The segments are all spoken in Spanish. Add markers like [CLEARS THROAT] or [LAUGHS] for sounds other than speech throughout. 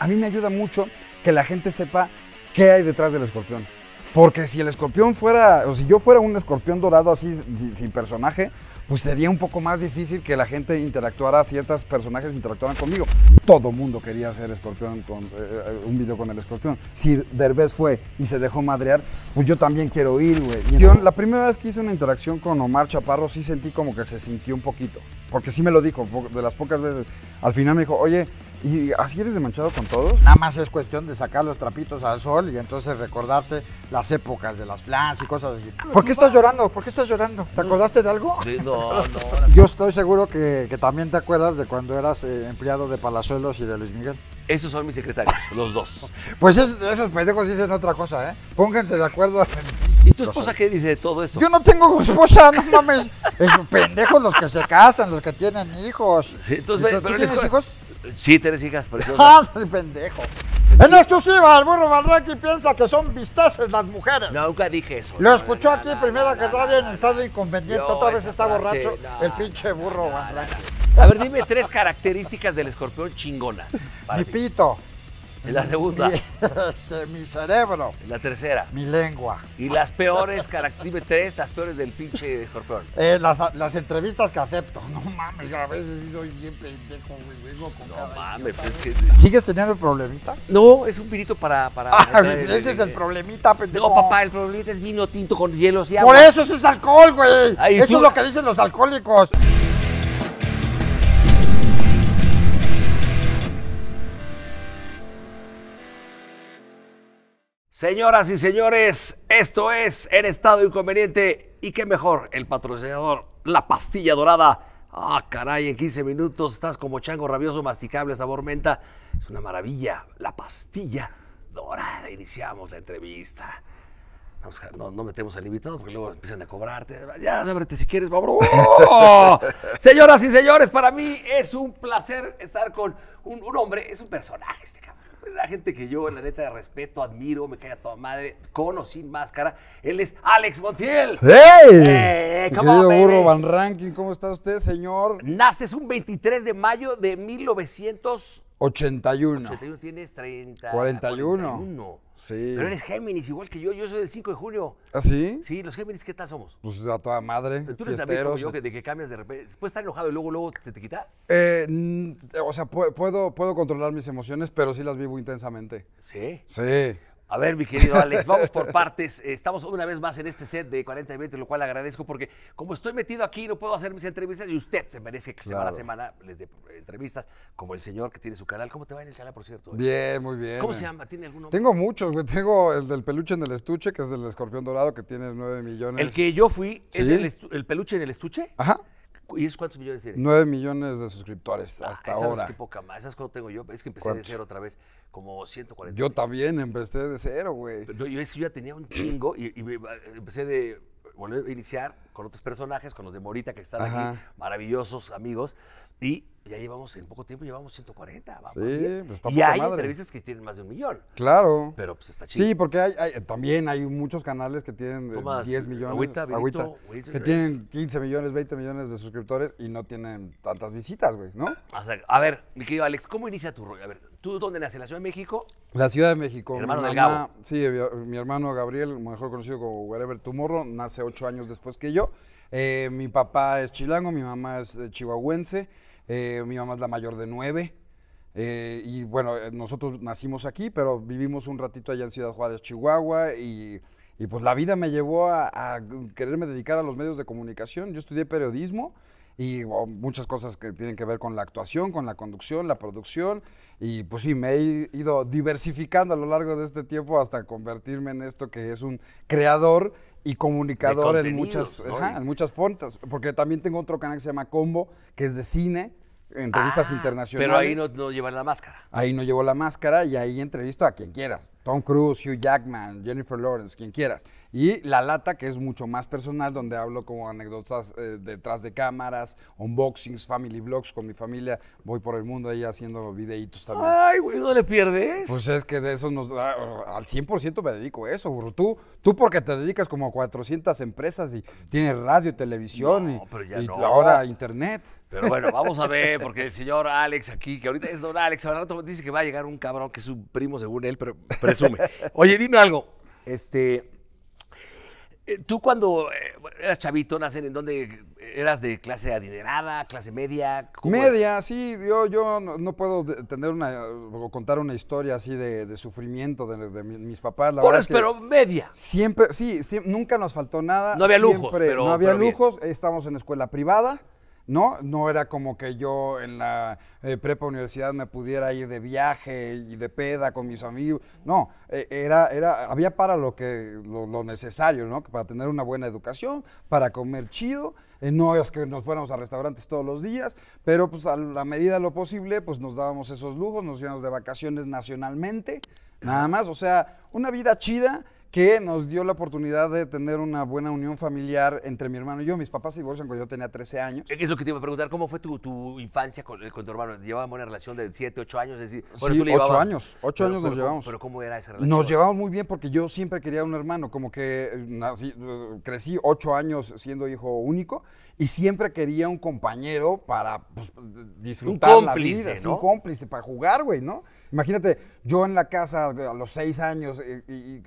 A, mí me ayuda mucho que la gente sepa qué hay detrás del escorpión. Porque si el escorpión fuera, o si yo fuera un escorpión dorado así, sin, personaje, pues sería un poco más difícil que la gente interactuara, ciertas personajes interactuaran conmigo. Todo mundo quería hacer escorpión con, eh, eh, un video con el escorpión. Si Derbez fue y se dejó madrear, pues yo también quiero ir, güey. la primera vez que hice una interacción con Omar Chaparro sí sentí como que se sintió un poquito. Porque sí me lo dijo, de las pocas veces. Al final me dijo, oye, ¿Y así eres de manchado con todos? Nada más es cuestión de sacar los trapitos al sol y entonces recordarte las épocas de las flans y cosas así. Ah, ¿Por qué pues, estás llorando? ¿Por qué estás llorando? ¿Te mm. acordaste de algo? Sí, no, [LAUGHS] no. Yo estoy seguro que, también te acuerdas de cuando eras eh, empleado de Palazuelos y de Luis Miguel. Esos son mis secretarios, los dos. [LAUGHS] Pues esos pendejos dicen otra cosa, ¿eh? Pónganse de acuerdo. ¿Y tu esposa qué dice de todo esto? Yo no tengo esposa, no mames. es pendejos los que se casan, los que tienen hijos. Sí, entonces, ¿Tú tienes hijos? Sí, tres hijas preciosas. [LAUGHS] ¡Ah, pues, pendejo! En exclusiva, el burro Valraqui piensa que son vistaces las mujeres. No, nunca dije eso. Lo escuchó aquí primero que nadie en estado inconveniente. Otra vez está borracho el pinche burro Valraqui. A ver, dime tres características del escorpión chingonas. Pipito. En la segunda. Mi, [LAUGHS] mi cerebro. En la tercera. Mi lengua. Y las peores características, tres, las peores del pinche escorpión. Eh, las, las, entrevistas que acepto. No mames, a veces soy bien pendejo, vengo con No mames, pues que. ¿Sigues teniendo el problemita? No, es un pirito para. para [LAUGHS] ah, ese es el eh, problemita, pendejo. No, papá, el problemita es vino tinto con hielo y agua. Por eso es alcohol, güey. eso es lo que dicen los alcohólicos. Señoras y señores, esto es En Estado Inconveniente y qué mejor, el patrocinador, la pastilla dorada. Ah, caray, en 15 minutos estás como chango rabioso, masticable, sabor menta. Es una maravilla, la pastilla dorada. Iniciamos la entrevista. No, metemos al invitado porque luego empiezan a cobrarte. Ya, ábrete si quieres, [LAUGHS] Señoras y señores, para mí es un placer estar con un, un hombre, es un personaje este cabrón la gente que yo, en la neta, de respeto, admiro, me cae a toda madre, con o sin máscara. Él es Alex Montiel. ¡Ey! ¡Eh, ¿cómo va burro eh! Van Ranking, ¿cómo está usted, señor? Naces un 23 de mayo de 1900. 81. 81 tienes 30. 41. 41. Sí. Pero eres Géminis, igual que yo. Yo soy del 5 de junio. ¿Ah, sí? Sí, los Géminis, ¿qué tal somos? Pues a toda madre. tú eres también como yo, de que cambias de repente. ¿Puedes estar enojado y luego, luego se te quita. Eh, o sea, puedo, puedo controlar mis emociones, pero sí las vivo intensamente. ¿Sí? Sí. A ver, mi querido Alex, vamos por [LAUGHS] partes. Eh, estamos una vez más en este set de 40 y 20, lo cual agradezco porque como estoy metido aquí, no puedo hacer mis entrevistas y usted se merece que semana a semana les dé entrevistas, como el señor que tiene su canal. ¿Cómo te va en el canal, por cierto? Bien, muy bien. ¿Cómo se llama? ¿Tiene alguno? Tengo muchos, güey. Tengo el del peluche en el estuche, que es del escorpión dorado, que tiene 9 millones. ¿El que yo fui es el peluche en el estuche? Ajá. ¿Y es cuántos millones tiene? Nueve millones de suscriptores ah, hasta ahora. Qué poca más. ¿Sabes cuánto tengo yo? Es que empecé de cero otra vez, como 140. Yo también empecé de cero, güey. yo es que yo ya tenía un chingo y, y eh, empecé de volver a iniciar con otros personajes, con los de Morita que están aquí, maravillosos amigos. Y ya llevamos, en poco tiempo llevamos 140. Va, sí, pues está Y hay entrevistas que tienen más de un millón. Claro. Pero pues está chido. Sí, porque también hay muchos canales que tienen 10 eh, millones. Agüita, que eh. tienen 15 millones, 20 millones de suscriptores y no tienen tantas visitas, güey, ¿no? a ver, mi querido Alex, ¿cómo inicia tu rollo? A ver, ¿tú dónde naces? ¿La Ciudad de México? La Ciudad de México. Mi hermano mi Sí, mi, hermano Gabriel, mejor conocido como Wherever Tomorrow, nace ocho años después que yo. Eh, mi papá es chilango, mi mamá es chihuahuense. Eh, mi mamá es la mayor de nueve. Eh, y bueno, eh, nosotros nacimos aquí, pero vivimos un ratito allá en Ciudad Juárez, Chihuahua, y, y pues la vida me llevó a, quererme dedicar a los medios de comunicación. Yo estudié periodismo y oh, muchas cosas que tienen que ver con la actuación, con la conducción, la producción, y pues sí, me he ido diversificando a lo largo de este tiempo hasta convertirme en esto que es un creador y comunicador en muchas, en muchas fontas, porque también tengo otro canal que se llama Combo, que es de cine entrevistas ah, internacionales. Pero ahí no, no, lleva la máscara. Ahí no llevó la máscara y ahí entrevistó a quien quieras. Tom Cruise, Hugh Jackman, Jennifer Lawrence, quien quieras. Y La Lata, que es mucho más personal, donde hablo como anécdotas eh, detrás de cámaras, unboxings, family vlogs con mi familia. Voy por el mundo ahí haciendo videitos también. Ay, güey, ¿no le pierdes? Pues es que de eso nos da, al 100% me dedico a eso, burro. Tú, tú porque te dedicas como a 400 empresas y tienes radio, televisión y, pero ahora internet. Pero bueno, vamos a ver, porque el señor Alex aquí, que ahorita es don Alex, al rato dice que va a llegar un cabrón que es su primo según él, pero presume. [LAUGHS] Oye, dime algo. Este, eh, tú cuando eh, eras chavito, Nacen, ¿en donde, eras de clase adinerada, clase media? Media, sí. Yo, yo no, puedo tener una, contar una historia así de, sufrimiento de, mis papás. La verdad pero media. Siempre, sí, nunca nos faltó nada. No había lujos. Pero, no había lujos. Estamos en escuela privada. ¿no? No era como que yo en la eh, prepa universidad me pudiera ir de viaje y de peda con mis amigos, no, eh, era, era, había para lo que, lo, necesario, ¿no? Para tener una buena educación, para comer chido, eh, no es que nos fuéramos a restaurantes todos los días, pero pues a la medida de lo posible, pues nos dábamos esos lujos, nos íbamos de vacaciones nacionalmente, nada más, o sea, una vida chida, que nos dio la oportunidad de tener una buena unión familiar entre mi hermano y yo. Mis papás se divorcian cuando yo tenía 13 años. Es lo que te iba a preguntar, ¿cómo fue tu, tu infancia con, eh, tu hermano? ¿Llevábamos una relación de 7, 8 años? Es decir, bueno, sí, 8 años, 8 años nos llevamos. Pero ¿cómo era esa relación? Nos llevamos muy bien porque yo siempre quería un hermano, como que eh, eh, crecí 8 años siendo hijo único y siempre quería un compañero para pues, disfrutar cómplice, la vida, un cómplice para jugar, güey, ¿no? Imagínate, yo en la casa eh, a los seis años y,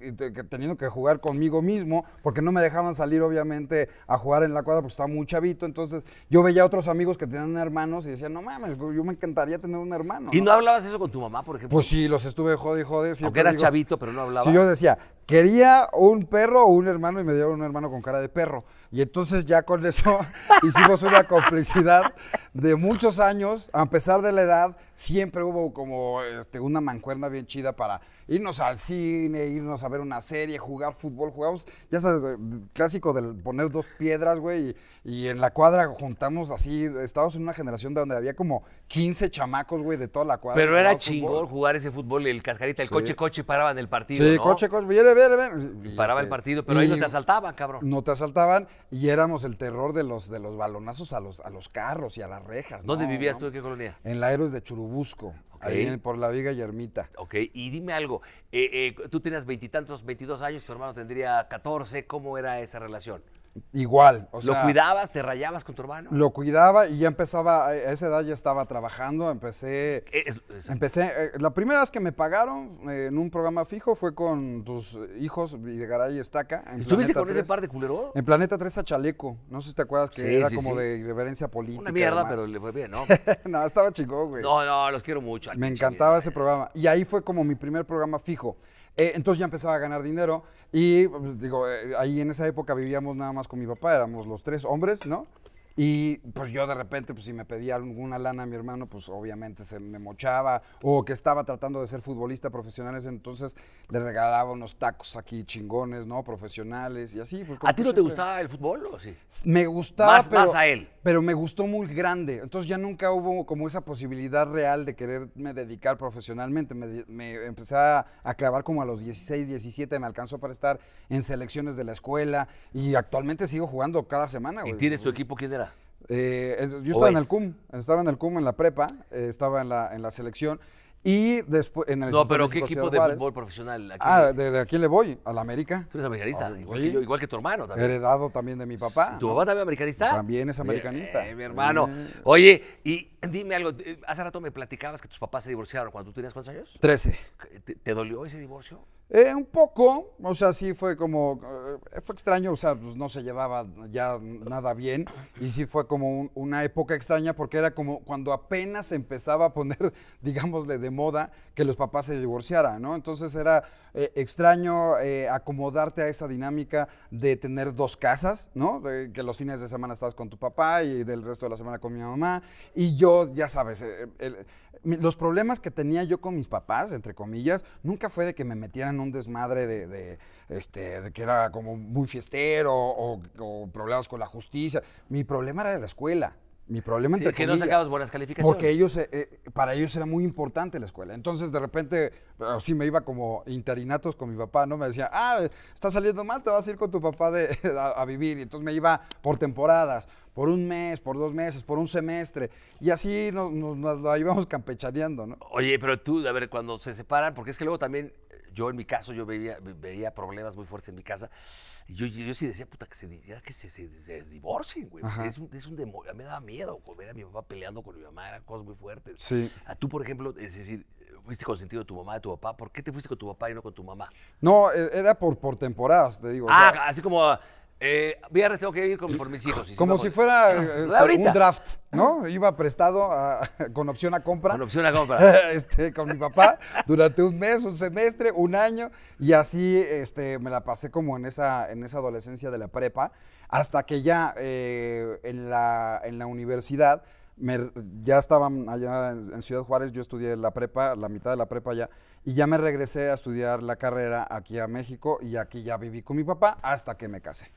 teniendo que jugar conmigo mismo, porque no me dejaban salir obviamente a jugar en la cuadra porque estaba muy chavito, entonces yo veía a otros amigos que tenían hermanos y decían, no mames, yo me encantaría tener un hermano. ¿Y no, hablabas eso con tu mamá, por ejemplo? Pues sí, los estuve jode y jode. Aunque eras chavito, pero no hablabas. Sí, yo decía, quería un perro o un hermano y me dieron un hermano con cara de perro. Y entonces ya con eso [LAUGHS] hicimos una complicidad de muchos años, a pesar de la edad, siempre hubo como este, una mancuerna bien chida para irnos al cine, irnos a ver una serie, jugar fútbol, jugamos, ya sabes, eh, clásico del poner dos piedras, güey, y, en la cuadra juntamos así, estábamos en una generación donde había como 15 chamacos, güey, de toda la cuadra. Pero era chingón jugar ese fútbol, el cascarita, el coche, coche, paraban el partido, Sí, coche, coche, viene, viene, viene. paraba este, el partido, pero ahí no te asaltaban, cabrón. No te asaltaban y éramos el terror de los, de los balonazos a los, a los carros y a las rejas. ¿Dónde vivías tú? ¿En qué colonia? En la Héroes de Churubusco. Ahí por la Viga y Ermita. Ok, y dime algo, eh, eh, tú tenías veintitantos, veintidós años, tu hermano tendría catorce, ¿cómo era esa relación? Igual. ¿Lo cuidabas? ¿Te rayabas con tu hermano? Lo cuidaba y ya empezaba, a esa edad ya estaba trabajando, empecé... empecé eh, la primera vez que me pagaron eh, en un programa fijo fue con tus hijos, Videgaray y Estaca. ¿Estuviste con ese par de culero? En Planeta 3 a Chaleco, no sé si te acuerdas que era como de reverencia política. Una mierda, pero le fue bien, ¿no? [LAUGHS] no, estaba chingón, güey. No, no, los quiero mucho. Me encantaba ese programa. Y ahí fue como mi primer programa fijo. Eh, entonces ya empezaba a ganar dinero y pues, digo, eh, ahí en esa época vivíamos nada más con mi papá, éramos los tres hombres, ¿no? Y pues yo de repente, pues si me pedía alguna lana a mi hermano, pues obviamente se me mochaba. O que estaba tratando de ser futbolista profesional, entonces le regalaba unos tacos aquí chingones, ¿no? Profesionales y así. Pues, ¿A ti no te gustaba el fútbol o sí? Me gustaba. Más, a él. Pero me gustó muy grande. Entonces ya nunca hubo como esa posibilidad real de quererme dedicar profesionalmente. Me, empecé a, clavar como a los 16, 17. Me alcanzó para estar en selecciones de la escuela. Y actualmente sigo jugando cada semana, güey. ¿Y tienes tu equipo quién era? Eh, eh, yo estaba en el CUM, estaba en el CUM en la prepa, eh, estaba en la, en la selección. Y después en el No, pero ¿qué equipo de fútbol profesional? ah, ¿de, a quién ah, le voy? ¿A la América? Tú eres americanista, ah, igual, que tu hermano también. Heredado también de mi papá. ¿Tu papá también es americanista? También es americanista. Eh, mi hermano. Oye, y dime algo. Eh, hace rato me platicabas que tus papás se divorciaron cuando tú tenías cuántos años? Trece. te dolió ese divorcio? Eh, un poco, o sea, sí fue como, eh, fue extraño, o sea, pues, no se llevaba ya nada bien y sí fue como una época extraña porque era como cuando apenas empezaba a poner, [LAUGHS] digámosle, de moda que los papás se divorciaran, ¿no? Entonces era, eh, extraño eh, acomodarte a esa dinámica de tener dos casas, ¿no? De, que los fines de semana estabas con tu papá y del resto de la semana con mi mamá. Y yo, ya sabes, eh, los problemas que tenía yo con mis papás, entre comillas, nunca fue de que me metieran un desmadre de, este, que era como muy fiestero o, problemas con la justicia. Mi problema era la escuela. Mi problema sí, que no sacabas buenas calificaciones. Porque ellos, eh, eh, para ellos era muy importante la escuela. Entonces, de repente, sí me iba como interinatos con mi papá, ¿no? Me decía, ah, está saliendo mal, te vas a ir con tu papá [LAUGHS] a, vivir. Y entonces me iba por temporadas, por un mes, por dos meses, por un semestre. Y así nos, la íbamos campechaneando, ¿no? Oye, pero tú, a ver, cuando se separan, porque es que luego también, eh, yo en mi caso, yo veía, veía problemas muy fuertes en mi casa. Y yo, sí decía, puta, que se, que divorcien, güey. Es un, es un Me daba miedo ver a mi papá peleando con mi mamá, eran cosas muy fuertes. Sí. A tú, por ejemplo, es decir, fuiste consentido de tu mamá, de tu papá. ¿Por qué te fuiste con tu papá y no con tu mamá? No, e, era por, por temporadas, te digo. Ah, así como. Eh, viernes tengo que ir con, por mis hijos. Y Como si, fuera eh, ah, eh, un draft, ¿no? Iba prestado [LAUGHS] con opción a compra. Con opción a compra. [LAUGHS] Este, con mi papá durante un mes, un semestre, un año. Y así este, me la pasé como en esa, en esa adolescencia de la prepa. Hasta que ya eh, en, la, en la universidad, ya estaban allá en Ciudad Juárez, yo estudié la prepa, la mitad de la prepa ya y ya me regresé a estudiar la carrera aquí a México y aquí ya viví con mi papá hasta que me casé.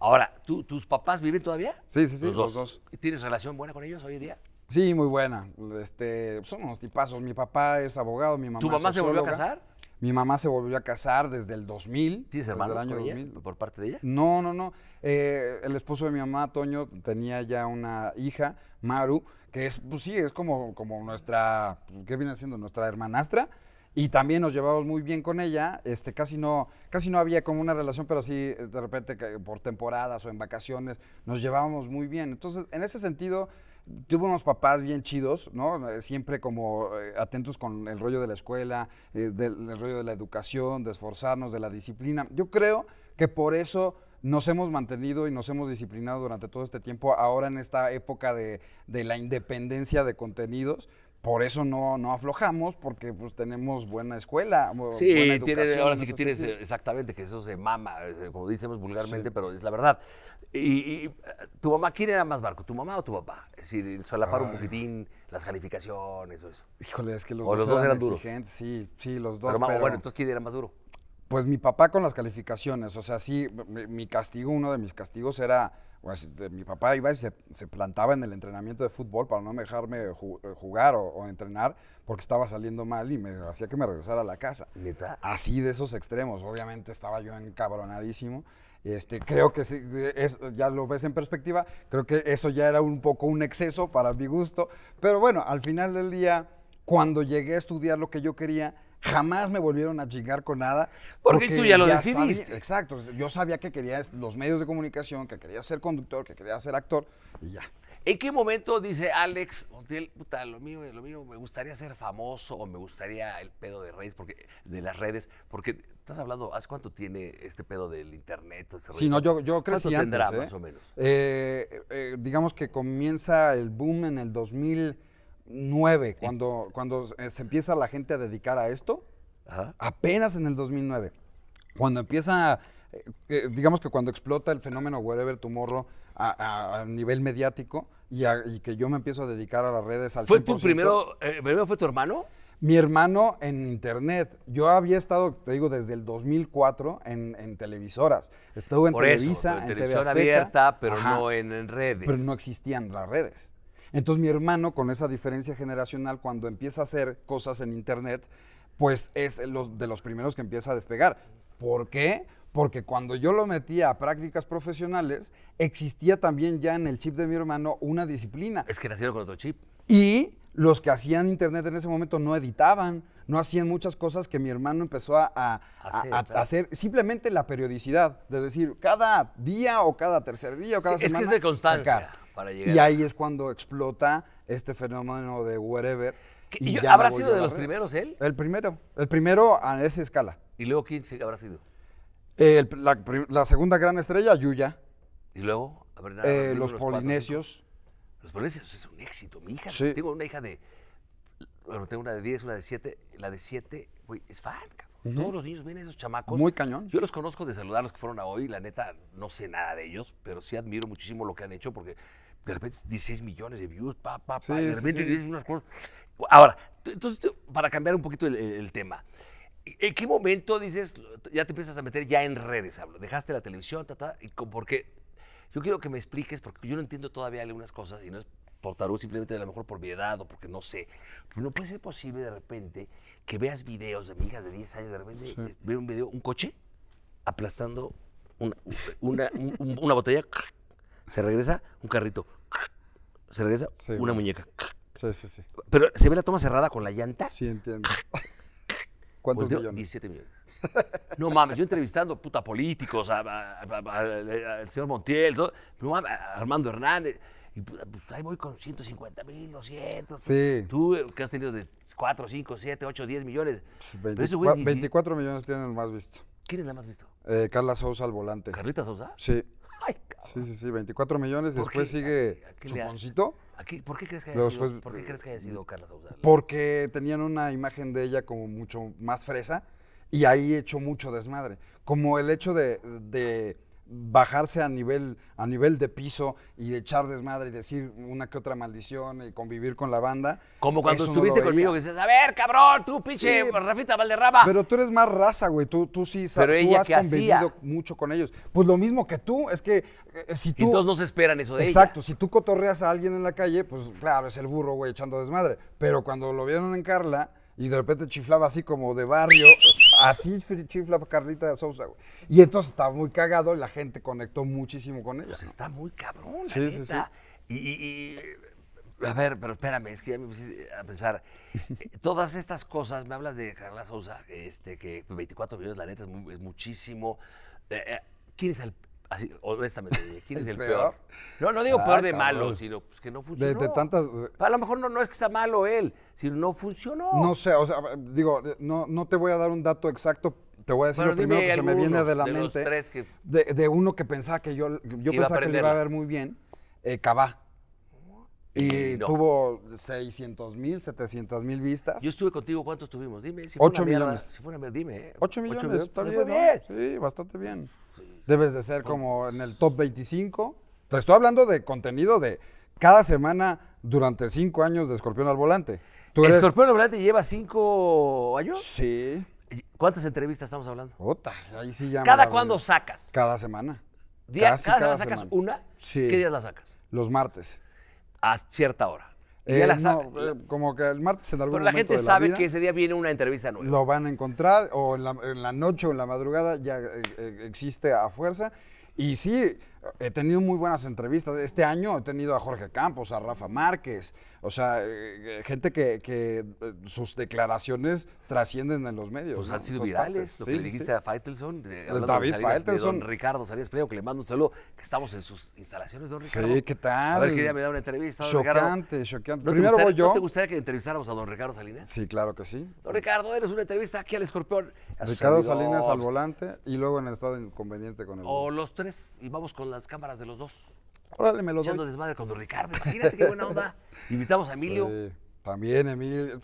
Ahora, ¿tú, ¿tus papás viven todavía? Sí, sí, sí, los, dos. ¿Y ¿Tienes relación buena con ellos hoy en día? Sí, muy buena. Este, son unos tipazos. Mi papá es abogado, mi mamá ¿Tu mamá se volvió a casar? Mi mamá se volvió a casar desde el 2000. ¿Tienes hermanos año por parte de ella? No, no, no. Eh, el esposo de mi mamá, Toño, tenía ya una hija, Maru, que es, pues sí, es como, como nuestra, ¿qué viene siendo? Nuestra hermanastra y también nos llevábamos muy bien con ella, este, casi no, casi no había como una relación, pero sí eh, de repente por temporadas o en vacaciones nos llevábamos muy bien. Entonces, en ese sentido, tuvimos unos papás bien chidos, ¿no? Eh, siempre como eh, atentos con el rollo de la escuela, del, rollo de la educación, de esforzarnos, de la disciplina. Yo creo que por eso nos hemos mantenido y nos hemos disciplinado durante todo este tiempo, ahora en esta época de, de la independencia de contenidos, por eso no, no aflojamos, porque pues tenemos buena escuela. Sí, buena educación, ahora sí que tienes, exactamente, que eso se mama, eh, como decimos vulgarmente, pero es la verdad. Y, eh, tu mamá, ¿quién era más barco, tu mamá o tu papá? Es decir, solapar un poquitín las calificaciones o eso. Híjole, es que los, dos, eran, exigentes. Sí, sí, los dos. Pero, bueno, entonces, ¿quién era más duro? Pues mi papá con las calificaciones, o sea, sí, mi castigo, uno de mis castigos era mi papá iba y se, plantaba en el entrenamiento de fútbol para no dejarme eh, jugar o, entrenar porque estaba saliendo mal y me hacía que me regresara a la casa. Así de esos extremos. Obviamente estaba yo encabronadísimo. Este, creo que ya lo ves en perspectiva, creo que eso ya era un poco un exceso para mi gusto. Pero bueno, al final del día, cuando llegué a estudiar lo que yo quería, Jamás me volvieron a chingar con nada. Porque, tú ya lo decidiste. exacto. Yo sabía que quería los medios de comunicación, que quería ser conductor, que quería ser actor y ya. ¿En qué momento dice Alex puta, lo mío, lo mío, me gustaría ser famoso o me gustaría el pedo de redes, porque, de las redes? Porque estás hablando, ¿hace cuánto tiene este pedo del internet? sí, no, yo, yo crecí tendrá, ¿eh? más o menos? Eh, eh, digamos que comienza el boom en el 2000. 2009, cuando, cuando eh, se empieza la gente a dedicar a esto, apenas en el 2009, cuando empieza, eh, eh, digamos que cuando explota el fenómeno Wherever Tomorrow a, nivel mediático y, que yo me empiezo a dedicar a las redes al ¿Fue tu primero, fue tu hermano? Mi hermano en internet. Yo había estado, te digo, desde el 2004 en, televisoras. Estuve en Televisa, en televisión TV abierta, pero no en redes. Pero no existían las redes. Entonces mi hermano, con esa diferencia generacional, cuando empieza a hacer cosas en Internet, pues es de los primeros que empieza a despegar. ¿Por qué? Porque cuando yo lo metía a prácticas profesionales, existía también ya en el chip de mi hermano una disciplina. Es que nacieron con otro chip. Y los que hacían internet en ese momento no editaban, no hacían muchas cosas que mi hermano empezó a, hacer, Simplemente la periodicidad, de decir, cada día o cada tercer día o cada semana. Es que es de constancia. Y ahí es cuando explota este fenómeno de wherever. Y ¿Habrá sido de los primeros él? El primero, el primero a esa escala. ¿Y luego quién habrá sido? Eh, la, segunda gran estrella, Yuya. ¿Y luego? Eh, los, polinesios. los polinesios es un éxito. Mi hija, tengo una hija de, bueno, tengo una de 10, una de 7, la de 7, güey, es fan, cabrón. Todos los niños ven esos chamacos. Muy cañón. Yo los conozco de saludar los que fueron a hoy, la neta, no sé nada de ellos, pero sí admiro muchísimo lo que han hecho porque de repente 16 millones de views, pa, pa, pa, de repente dices unas cosas. Ahora, entonces, para cambiar un poquito el, tema, ¿e, ¿en qué momento dices, ya te empiezas a meter ya en redes, hablo? Dejaste la televisión, ta, ta, y porque yo quiero que me expliques, porque yo no entiendo todavía algunas cosas y no es por tarú, simplemente a lo mejor por mi edad o porque no sé. no puede ser posible de repente que veas videos de mi hija de 10 años, de repente ver un video, un coche aplastando una, una, una botella se regresa un carrito, [LAUGHS] se regresa sí, una muñeca. Sí, sí, sí. Pero se ve la toma cerrada con la llanta. Sí, entiendo. [LAUGHS] ¿Cuántos pues millones? 17 millones. No mames, yo entrevistando puta políticos, al señor Montiel, no mames, a Armando Hernández. Y pues ahí voy con 150 mil, 200. Sí. Tú que has tenido de 4, 5, 7, 8, 10 millones. Pues eso, güey, 24 millones tienen el más visto. ¿Quién es la más visto? Eh, Carla Sousa al volante. ¿Carlita Sousa? Sí. Ay, sí, sí, sí, 24 millones. Después sigue Chuponcito. Pues, ¿Por qué crees que haya sido, Carla Porque tenían una imagen de ella como mucho más fresa y ahí hecho mucho desmadre. Como el hecho de bajarse a nivel, a nivel de piso y echar desmadre y decir una que otra maldición y convivir con la banda. Como cuando estuviste conmigo que dices, a ver, cabrón, tú pinche Rafita Valderrama. Pero tú eres más raza, güey, tú, tú sí sabes, has que convivido mucho con ellos. Pues lo mismo que tú, es que eh, si tú... Y todos nos esperan eso de Exacto, si tú cotorreas a alguien en la calle, pues claro, es el burro, güey, echando desmadre. Pero cuando lo vieron en Carla y de repente chiflaba así como de barrio. Así chifla Carlita Sousa, Y entonces estaba muy cagado y la gente conectó muchísimo con ella. Pues está muy cabrón, sí, sí, sí. Y, a ver, pero espérame, es que ya me puse a pensar. [LAUGHS] Todas estas cosas, me hablas de Carla Sousa, este, que 24 millones, la neta, es, muchísimo. Eh, eh, ¿Quién es el, Así, honestamente, ¿quién es el, peor? No, no digo ah, peor de malo, sino pues, que no funcionó. Eh, a lo mejor no, no es que sea malo él, sino no funcionó. No sé, o sea, digo, no, no te voy a dar un dato exacto, te voy a decir lo primero que se me viene de la mente. De, uno que pensaba que yo, yo pensaba que le iba a ver muy bien, eh, Cabá. Y eh, tuvo 600 mil, 700 mil vistas. Yo estuve contigo, ¿cuántos tuvimos? Dime. Si 8 millones. Mierda, si fuera dime. ¿eh? 8 millones, 8 bien, Sí, bastante bien. Debes de ser como pues en el top 25. Te estoy hablando de contenido de cada semana durante 5 años de Escorpión al Volante. ¿Tú ¿Escorpión al Volante lleva 5 años? Sí. ¿Cuántas entrevistas estamos hablando? Ota, ahí sí llama. ¿Cada cuándo sacas? Cada semana. cada, semana sacas una. Sí. ¿Qué días la sacas? Los martes a cierta hora. Eh, eh, como que el martes en algún Pero la gente sabe que ese día viene una entrevista nueva. Lo van a encontrar o en la, noche o en la madrugada ya eh, existe a fuerza. Y sí, he tenido muy buenas entrevistas. Este año he tenido a Jorge Campos, a Rafa Márquez, o sea, eh, eh, gente que, eh, sus declaraciones trascienden en los medios. Pues han sido virales. Lo que le dijiste a Faitelson, de, David de don Ricardo Salinas Pliego, que le mando un saludo, que estamos en sus instalaciones, don Ricardo. Sí, ¿qué tal? A ver, quería me dar una entrevista, Chocante, Primero voy yo. te gustaría que entrevistáramos a don Ricardo Salinas? Sí, claro que sí. Don Ricardo, eres una entrevista aquí al Escorpión. Ricardo Salinas al volante y luego en el estado inconveniente con el... O los tres, y vamos con las cámaras de los dos. Órale, me lo Echando desmadre con Ricardo. Imagínate qué buena onda. [LAUGHS] Invitamos a Emilio. también, Emilio.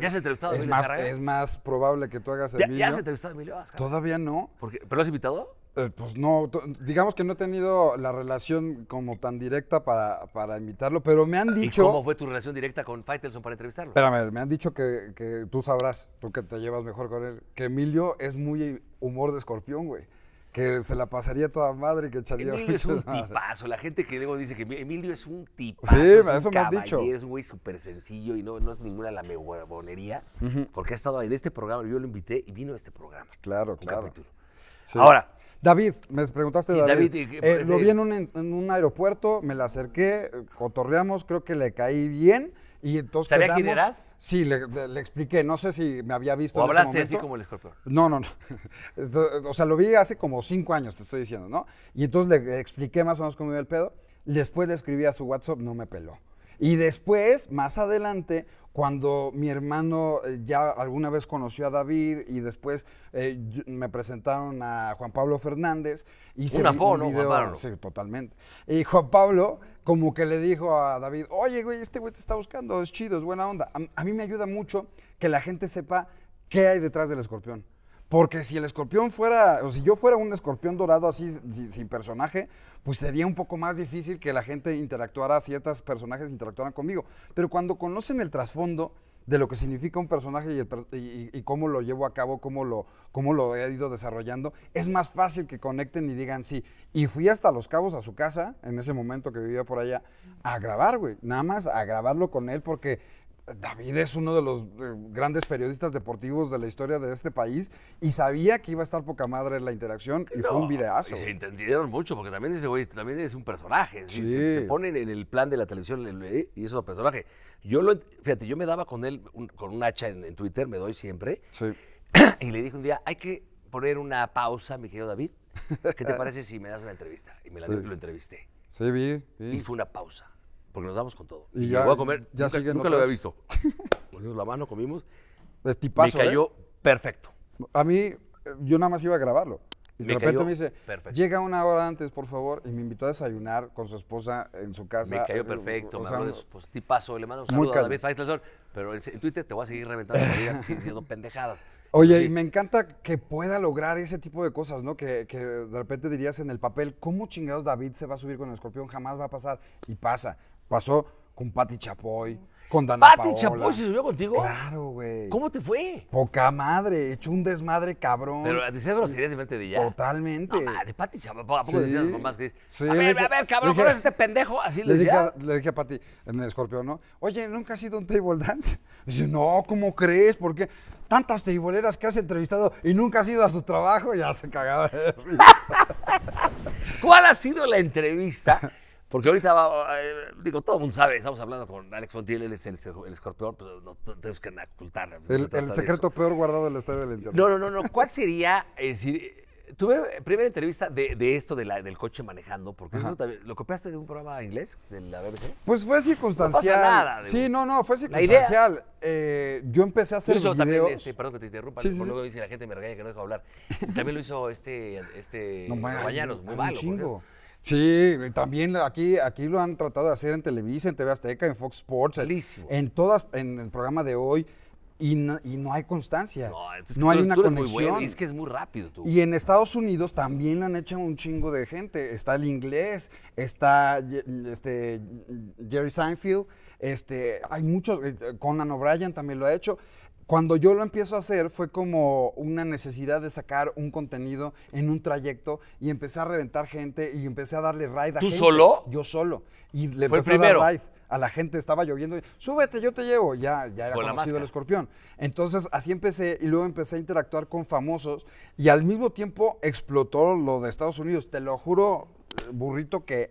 ¿Ya has entrevistado es más, Es más probable que tú hagas Emilio. ¿Ya has entrevistado a Emilio? Ah, Todavía no. Porque, ¿Pero lo has invitado? Eh, pues no, digamos que no he tenido la relación como tan directa para, para invitarlo, pero me han dicho... ¿Y ¿Cómo fue tu relación directa con Faitelson para entrevistarlo? Espérame, me han dicho que, que tú sabrás, tú que te llevas mejor con él, que Emilio es muy humor de escorpión, güey que se la pasaría toda madre que echaría Emilio es un tipazo. La gente que luego dice que Emilio es un tipazo. Sí, eso me han dicho. Es un güey súper sencillo y no, no es ninguna la uh porque ha estado en este programa. Yo lo invité y vino a este programa. Claro, claro. Ahora, David, me preguntaste David. Eh, lo vi en un, en un, aeropuerto, me la acerqué, cotorreamos, creo que le caí bien y entonces quién eras? Sí, le, expliqué. No sé si me había visto. en hablaste así como el escorpión? No, no, no. [LAUGHS] o sea, lo vi hace como cinco años, te estoy diciendo, ¿no? Y entonces le expliqué más o menos cómo iba el pedo. Después le escribí a su WhatsApp, no me peló. Y después, más adelante, cuando mi hermano eh, ya alguna vez conoció a David y después eh, me presentaron a Juan Pablo Fernández y se un video, Sí, totalmente. Y Juan Pablo como que le dijo a David, oye, güey, este güey te está buscando, es chido, es buena onda. a mí me ayuda mucho que la gente sepa qué hay detrás del escorpión. Porque si el escorpión fuera, o si yo fuera un escorpión dorado así, sin, personaje, pues sería un poco más difícil que la gente interactuara, ciertos personajes interactuaran conmigo. Pero cuando conocen el trasfondo de lo que significa un personaje y, y cómo lo llevo a cabo, cómo lo, cómo lo he ido desarrollando, es más fácil que conecten y digan sí. Y fui hasta Los Cabos a su casa, en ese momento que vivía por allá, a grabar, güey. Nada más a grabarlo con él porque David es uno de los eh, grandes periodistas deportivos de la historia de este país y sabía que iba a estar poca madre la interacción y fue un videazo. se entendieron mucho porque también ese güey también es un personaje. Se, ponen en el plan de la televisión y es un personaje. Yo lo, fíjate, yo me daba con él, con un hacha en, Twitter, me doy siempre. [CLEARS THROAT] Y le dije un día, hay que poner una pausa, mi querido David. ¿Qué te [LAUGHS] parece si me das una entrevista? Y me la dio y lo entrevisté. Sí, vi. Y fue una pausa porque nos damos con todo. Y, ya, llegó a comer, nunca, lo había visto. Pusimos [LAUGHS] la mano, comimos. Estipazo, me cayó ¿eh? perfecto. A mí, yo nada más iba a grabarlo. Y de repente me dice, llega una hora antes, por favor, y me invitó a desayunar con su esposa en su casa. Me cayó perfecto, hermano. pues, tipazo, le mando un saludo a David Faisler, pero en, Twitter te voy a seguir reventando haciendo [LAUGHS] pendejadas. Oye, y me encanta que pueda lograr ese tipo de cosas, ¿no? que, de repente dirías en el papel, ¿cómo chingados David se va a subir con el escorpión? Jamás va a pasar. Y pasa. Pasó con Pati Chapoy, con Dana ¿Pati Chapoy se subió contigo? Claro, güey. ¿Cómo te fue? Poca madre, echó un desmadre cabrón. Pero decías groserías de diferente de ella. Totalmente. No, de Pati Chapoy, ¿a poco sí. decías mamás que sí, A ver, a ver, cabrón, ¿cómo es este pendejo? Así le, le dije. le dije a Pati, en el escorpión, ¿no? Oye, ¿nunca has ido a un table dance? dice, no, ¿cómo crees? ¿Por qué? Tantas teiboleras que has entrevistado y nunca has ido a su trabajo, ya se cagaba de [LAUGHS] ¿Cuál ha sido la entrevista porque ahorita, eh, digo, todo el mundo sabe, estamos hablando con Alex Fontiel, él es el, escorpión, pero no tenemos que ocultar. El, secreto peor guardado del estadio del internet. No, no, no, ¿Cuál sería, tuve primera entrevista de, esto del coche manejando, porque también, lo copiaste de un programa inglés, de la BBC. Pues fue circunstancial. No nada, sí, no, no, fue circunstancial. eh, yo empecé a hacer lo También, este, perdón que te interrumpa, porque luego dice la gente me regaña que no dejo hablar. También lo hizo este, este no, muy malo. chingo. Sí, también aquí, aquí lo han tratado de hacer en Televisa, en TV Azteca, en Fox Sports, en, todas, en el programa de hoy. Y no, hay constancia. No, hay una conexión. es que es muy rápido. Y en Estados Unidos también han hecho un chingo de gente. Está el inglés, está este, Jerry Seinfeld, este, hay muchos, eh, eh, Conan O'Brien también lo ha hecho cuando yo lo empiezo a hacer fue como una necesidad de sacar un contenido en un trayecto y empecé a reventar gente y empecé a darle ride a ¿Tú solo? Yo solo. Y le empecé a dar ride a la gente, estaba lloviendo, súbete, yo te llevo, ya, ya era conocido el escorpión. Entonces así empecé y luego empecé a interactuar con famosos y al mismo tiempo explotó lo de Estados Unidos. Te lo juro, burrito, que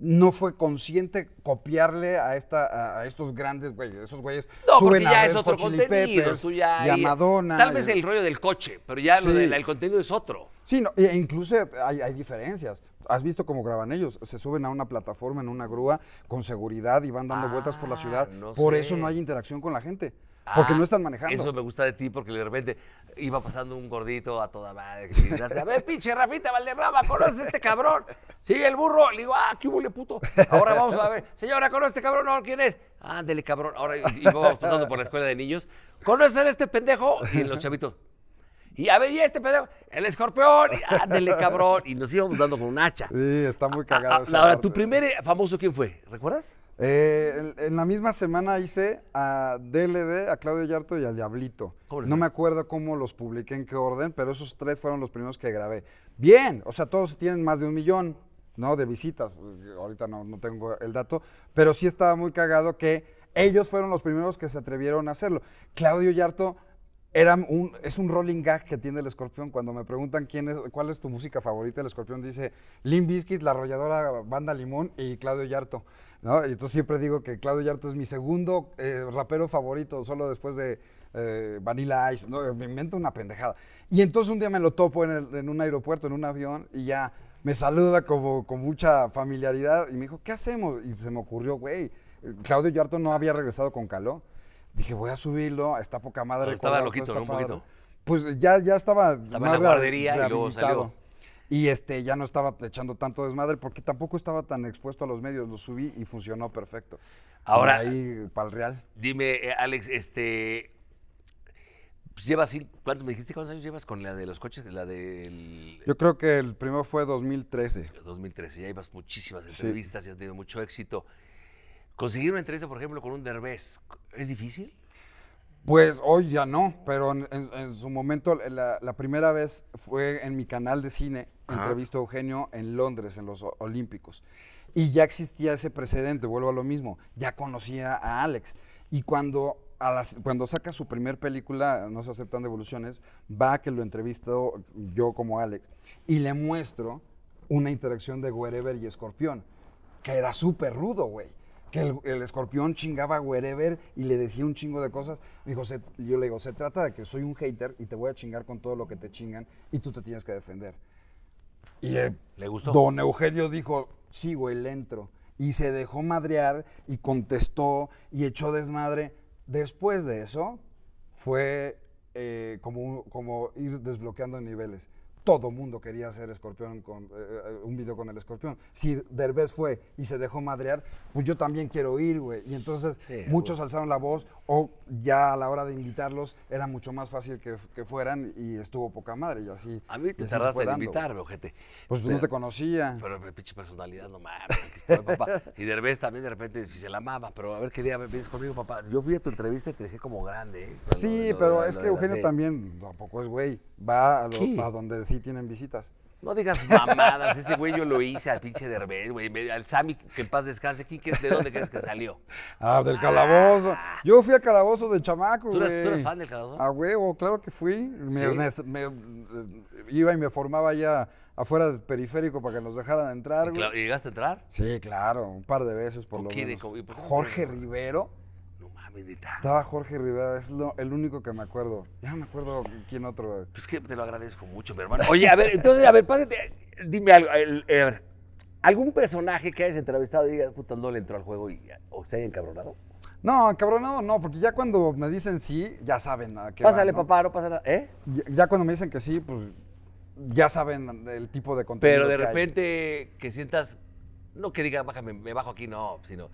no fue consciente copiarle a esta a estos grandes güeyes, esos güeyes no, suben ya a es otro contenido, y a Madonna. Tal vez el rollo del coche, pero ya el contenido es otro. Sí, no, e incluso hay, hay diferencias has visto cómo graban ellos, se suben a una plataforma en una grúa con seguridad y van dando ah, vueltas por la ciudad. por eso no hay interacción con la gente. Porque no ah, están manejando. Eso me gusta de ti porque de repente iba pasando un gordito a toda madre. a ver, pinche Rafita Valderrama, ¿conoces a este cabrón? Sí, el burro. Le digo, ah, qué huele puto. Ahora vamos a ver. Señora, ¿conoce a este cabrón? ¿quién es? Ándele, cabrón. Ahora íbamos pasando por la escuela de niños. ¿Conoces a este pendejo? Y los [LAUGHS] chavitos. Y a ver, y este pendejo, el escorpión, Ándale, cabrón. Y nos íbamos dando con un hacha. Sí, está muy ah, ah, cagado. ahora, tu primer eh, famoso, ¿quién fue? ¿Recuerdas? Eh, en, la misma semana hice a DLD, a Claudio Yarto y al Diablito. no me acuerdo cómo los publiqué, en qué orden, pero esos tres fueron los primeros que grabé. Bien, o sea, todos tienen más de un millón, ¿no? De visitas. Ahorita no, tengo el dato, pero sí estaba muy cagado que ellos fueron los primeros que se atrevieron a hacerlo. Claudio Yarto era un, es un rolling gag que tiene el escorpión. Cuando me preguntan quién es, cuál es tu música favorita, el escorpión dice Lim Biscuit, la arrolladora banda Limón y Claudio Yarto. Y entonces siempre digo que Claudio Yarto es mi segundo eh, rapero favorito, solo después de eh, Vanilla Ice, Me invento una pendejada. Y entonces un día me lo topo en, un aeropuerto, en un avión, y ya me saluda como con mucha familiaridad y me dijo, ¿qué hacemos? Y se me ocurrió, güey, Claudio Yarto no había regresado con Caló. Dije, voy a subirlo, a esta poca madre. estaba loquito, ¿no? Pues ya, ya estaba, estaba guardería y luego salió. Y este, ya no estaba echando tanto desmadre porque tampoco estaba tan expuesto a los medios. Lo subí y funcionó perfecto. Ahora. ahí, para el real. Dime, eh, Alex, este. Pues, llevas ¿cuántos, me dijiste cuántos años llevas con la de los coches? La del... Yo creo que el primero fue 2013. 2013, ya ibas muchísimas entrevistas y has tenido mucho éxito. Conseguir una entrevista, por ejemplo, con un Derbez, ¿es difícil? Pues hoy ya no, pero en, su momento, eh, la, primera vez fue en mi canal de cine, entrevistó entrevisto a Eugenio en Londres, en los Olímpicos. Y ya existía ese precedente, vuelvo a lo mismo, ya conocía a Alex. Y cuando, cuando saca su primer película, No se aceptan devoluciones, va a que lo entrevisto yo como Alex y le muestro una interacción de Wherever y Escorpión, que era súper rudo, güey que el, escorpión chingaba wherever y le decía un chingo de cosas. yo le digo, se trata de que soy un hater y te voy a chingar con todo lo que te chingan y tú te tienes que defender. Y eh, don Eugenio dijo, sigo güey, le entro. Y se dejó madrear y contestó y echó desmadre. Después de eso, fue eh, como, como ir desbloqueando niveles todo mundo quería hacer escorpión con, eh, eh, un video con el escorpión. Si Derbez fue y se dejó madrear, pues yo también quiero ir, güey. Y entonces muchos alzaron la voz o ya a la hora de invitarlos era mucho más fácil que, fueran y estuvo poca madre y así. A mí te tardaste en invitarme, ojete. Pues tú no te conocía. Pero eh, pinche personalidad no mames. Y Derbez también de repente si se la amaba. pero a ver qué día vienes conmigo, papá. Yo fui a tu entrevista y te dejé como grande. Sí, pero es que Eugenio también tampoco es güey. Va a, a donde sí tienen visitas. No digas mamadas, ese güey yo lo hice al pinche Derbez, güey. Al Sammy, que en paz descanse. ¿De dónde crees que salió? Ah, del calabozo. Ah. Yo fui al calabozo de chamaco, ¿Tú eres, güey. ¿Tú eres fan del calabozo? A huevo, claro que fui. Me, eh, iba y me formaba ya afuera del periférico para que nos dejaran entrar, llegaste a entrar? Sí, claro, un par de veces por lo menos. Jorge Rivero estaba Jorge Rivera, es el único que me acuerdo. Ya no me acuerdo quién otro. Pues que te lo agradezco mucho, mi hermano. Oye, a ver, [LAUGHS] entonces, a ver, pásate, dime algo. Eh, ¿Algún personaje que hayas entrevistado y digas, puta, no le entró al juego y, o se haya encabronado? No, encabronado no, porque ya cuando me dicen sí, ya saben a qué Pásale, papá, no pasa nada. ¿Eh? Ya, cuando me dicen que sí, pues ya saben el tipo de contenido. Pero de repente que sientas, no que diga, bájame, me bajo aquí, no, sino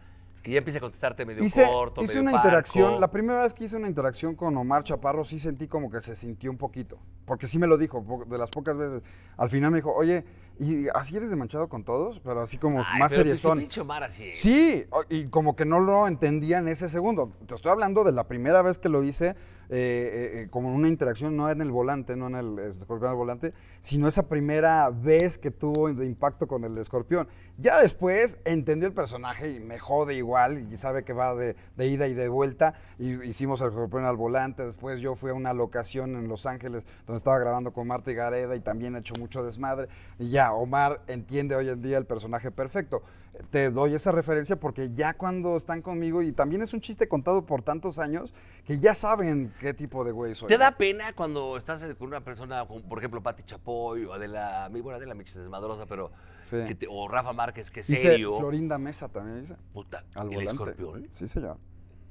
que ya empiece a contestarte medio hice, corto, hice una interacción, la primera vez que hice una interacción con Omar Chaparro sí sentí como que se sintió un poquito, porque sí me lo dijo, de las pocas veces. Al final me dijo, oye, y así eres de manchado con todos, pero así como más pues, seriezón. Dicho Omar así. Sí, y como que no lo entendía en ese segundo. Te estoy hablando de la primera vez que lo hice, eh, eh, eh, como una interacción, no en el volante, no en el escorpión al volante, sino esa primera vez que tuvo impacto con el escorpión. Ya después entendió el personaje y me jode igual y sabe que va de, ida y de vuelta. Y hicimos el escorpión al volante, después yo fui a una locación en Los Ángeles donde estaba grabando con Marta y Gareda y también he hecho mucho desmadre. Y ya, Omar entiende hoy en día el personaje perfecto te doy esa referencia porque ya cuando están conmigo, y también es un chiste contado por tantos años, que ya saben qué tipo de güey soy. ¿Te da pena cuando estás con una persona, como, por ejemplo, Pati Chapoy o Adela, bueno, Adela Mix es desmadrosa, pero... Que pero... o Rafa Márquez, que es dice serio. Florinda Mesa también dice. Puta, Al ¿el escorpión? Sí, señor.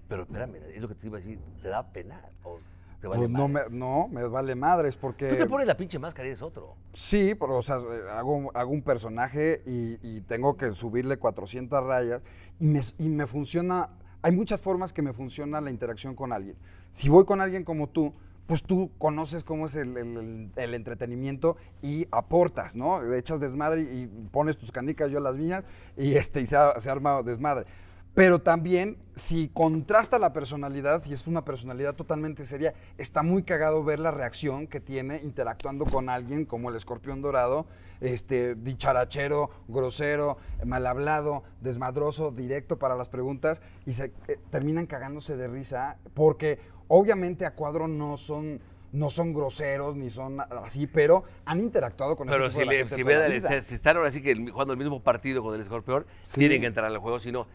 Pero espérame, es lo que te iba a decir, ¿te da pena o te vale pues no me, no, me vale madres porque... Tú te pones la pinche máscara y eres otro. Sí, pero o sea, eh, hago, hago un personaje y, y tengo que subirle 400 rayas y me, y me funciona hay muchas formas que me funciona la interacción con alguien. Si voy con alguien como tú, pues tú conoces cómo es el, entretenimiento y aportas, ¿no? Echas desmadre y pones tus canicas, yo las mías, y este, y se, se, arma desmadre. Pero también, si contrasta la personalidad, si es una personalidad totalmente seria, está muy cagado ver la reacción que tiene interactuando con alguien como el escorpión dorado, este, dicharachero, grosero, mal hablado, desmadroso, directo para las preguntas, y se eh, terminan cagándose de risa, porque obviamente a cuadro no son no son groseros ni son así, pero han interactuado con pero si si, están ahora sí que jugando el mismo partido con el escorpión, tienen que entrar al juego, si no,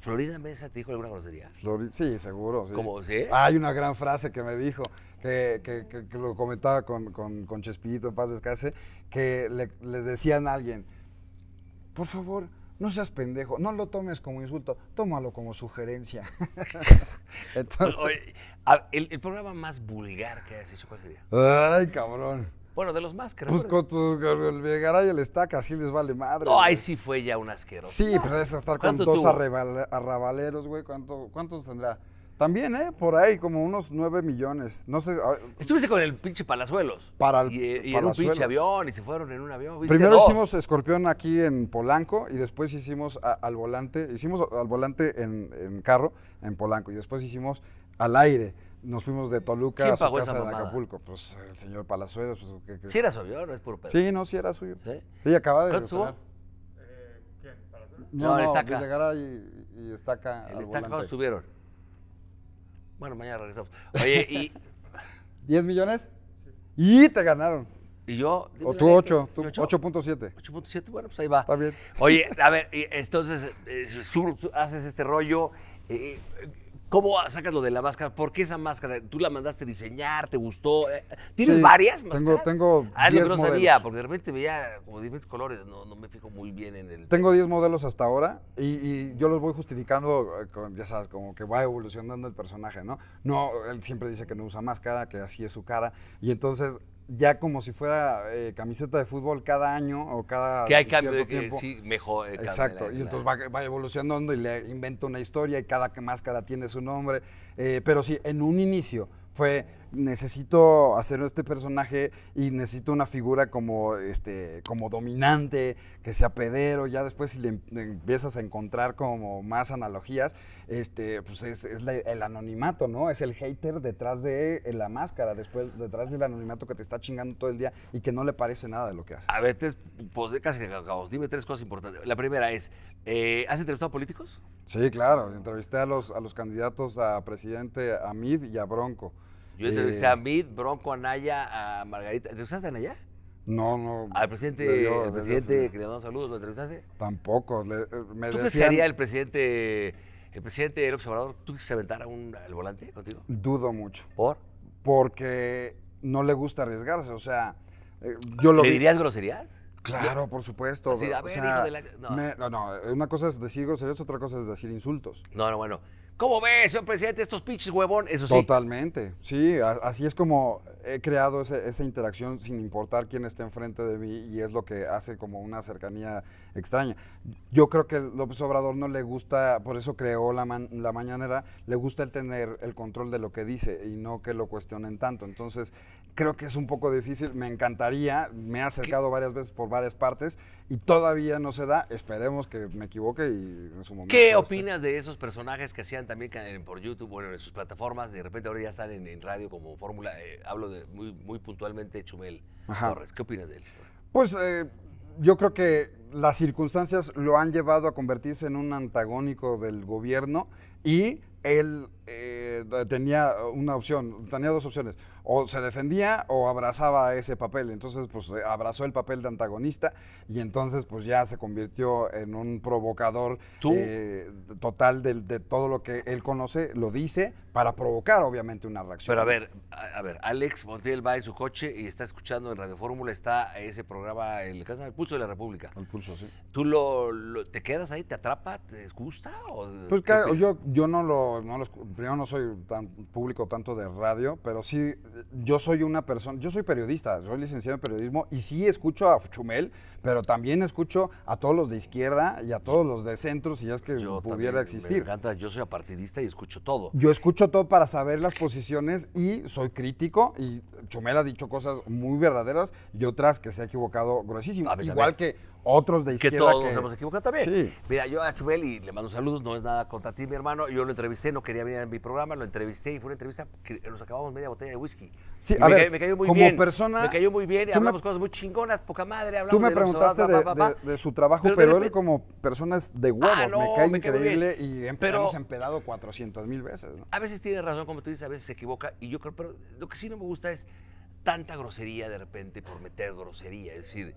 ¿Florida Mesa te dijo alguna grosería? sí, seguro. ¿Cómo? ¿Sí? Hay una gran frase que me dijo, que, lo comentaba con, con, con, Chespirito paz Descase, que le, decían a alguien, por favor, no seas pendejo, no lo tomes como insulto, tómalo como sugerencia. [LAUGHS] Entonces... el, programa más vulgar que has hecho, ¿cuál sería? Ay, cabrón. Bueno, de los más que Busco pues, tu, el el estaca, así les vale madre. Ay, sí fue ya un asqueroso. Sí, pero pues, es estar con dos arrabaleros, güey. ¿Cuántos tendrá? También, ¿eh? Por ahí, como unos nueve millones. No sé. Estuviste con el pinche Palazuelos. Para el, y, eh, y en un pinche avión, y se fueron en un avión. Primero hicimos Escorpión aquí en Polanco, y después hicimos al volante. Hicimos al volante en, carro en Polanco, y después hicimos al aire nos fuimos de Toluca a su casa de Acapulco. Pues el señor Palazuelos. Pues, ¿qué, Sí era suyo, no es puro pedo. Sí, no, sí era suyo. Sí, acababa de. ¿Cuánto subo? Eh, ¿quién? No, No, no, Estaca. pues llegara y, y estaca. acá. El estaca estuvieron. Bueno, mañana regresamos. Oye, y, ¿10 [LAUGHS] millones? Sí. Y te ganaron. y yo. O tú 8, 8.7. 8.7, bueno, pues ahí va. Está bien. Oye, a ver, y entonces eh, haces este rollo. eh, eh ¿Cómo sacas lo de la máscara? ¿Por qué esa máscara? ¿Tú la mandaste diseñar? ¿Te gustó? ¿Tienes varias máscaras? Tengo, tengo ah, no, sabía, porque de repente veía como diferentes colores, no, no me fijo muy bien en el... Tengo 10 modelos hasta ahora y, yo los voy justificando, eh, ya sabes, como que va evolucionando el personaje, ¿no? No, él siempre dice que no usa máscara, que así es su cara, y entonces ya como si fuera eh, camiseta de fútbol cada año o cada que hay cambio tiempo. sí mejor eh, exacto y entonces va, evolucionando y le invento una historia y cada máscara tiene su nombre eh, pero sí en un inicio fue necesito hacer este personaje y necesito una figura como este como dominante que sea pedero ya después si le em, empiezas a encontrar como más analogías este, pues es, el anonimato, ¿no? Es el hater detrás de eh, la máscara, después detrás del anonimato que te está chingando todo el día y que no le parece nada de lo que hace. A ver, pues casi acabamos. Dime tres cosas importantes. La primera es, eh, ¿has entrevistado a políticos? Sí, claro. Entrevisté a los, a los candidatos a presidente, a Mid y a Bronco. Yo entrevisté eh, a Mid, Bronco, a Naya, a Margarita. ¿Entrevistaste a Naya? No, no. ¿Al presidente, el presidente que le saludos, lo entrevistaste? Tampoco. ¿Tú decían... el presidente el presidente del Observador, ¿tú que se aventara un, el volante contigo? Dudo mucho. ¿Por? Porque no le gusta arriesgarse, o sea, eh, yo lo ¿Le dirías groserías? Claro, por supuesto. o no. no. no, una cosa es decir groserías, otra cosa es decir insultos. No, no, bueno. ¿Cómo ves, señor presidente, estos pitches huevón? Eso Totalmente, sí, así es como he creado esa interacción sin importar quién esté enfrente de mí y es lo que hace como una cercanía extraña. Yo creo que López Obrador no le gusta, por eso creó la, la mañanera, le gusta el tener el control de lo que dice y no que lo cuestionen tanto. Entonces, creo que es un poco difícil, me encantaría, me ha acercado varias veces por varias partes y todavía no se da, esperemos que me equivoque y en su momento... ¿Qué opinas de esos personajes que hacían también por YouTube, bueno, en sus plataformas, de repente ahora ya están en, radio como fórmula, eh, hablo de muy, muy puntualmente Chumel Torres, ¿qué opinas de él? Pues eh, yo creo que las circunstancias lo han llevado a convertirse en un antagónico del gobierno y él eh, tenía una opción, tenía dos opciones o se defendía o abrazaba ese papel. Entonces, pues eh, abrazó el papel de antagonista y entonces, pues ya se convirtió en un provocador eh, total de, todo lo que él conoce, lo dice, para provocar, obviamente, una reacción. Pero a ver, a, ver, Alex Montiel va en su coche y está escuchando en Radio Fórmula, está ese programa, el, del Pulso de la República. El Pulso, sí. ¿Tú lo, te quedas ahí, te atrapa, te gusta? O, pues claro, yo, yo no lo, no primero no soy tan público tanto de radio, pero sí yo soy una persona, yo soy periodista, soy licenciado en periodismo y sí escucho a Chumel, pero también escucho a todos los de izquierda y a todos los de centro, si es que pudiera existir. Me encanta, yo soy apartidista y escucho todo. Yo escucho todo para saber las posiciones y soy crítico y Chumel ha dicho cosas muy verdaderas y otras que se ha equivocado gruesísimo. Igual que otros de izquierda. Que todos nos hemos equivocado también. Mira, yo a Chubeli y le mando saludos, no es nada contra ti, mi hermano. Yo lo entrevisté, no quería venir a mi programa, lo entrevisté y fue una entrevista que nos acabamos media botella de whisky. Sí, a ver, me cayó muy como persona. Me cayó muy bien, hablamos cosas muy chingonas, poca madre. Hablamos tú me de preguntaste de, su trabajo, pero, él como persona es de ah, huevos, me cae increíble y hemos empedado 400 mil veces. A veces tiene razón, como tú dices, a veces se equivoca. Y yo creo, pero lo que sí no me gusta es tanta grosería de repente por meter grosería. Es decir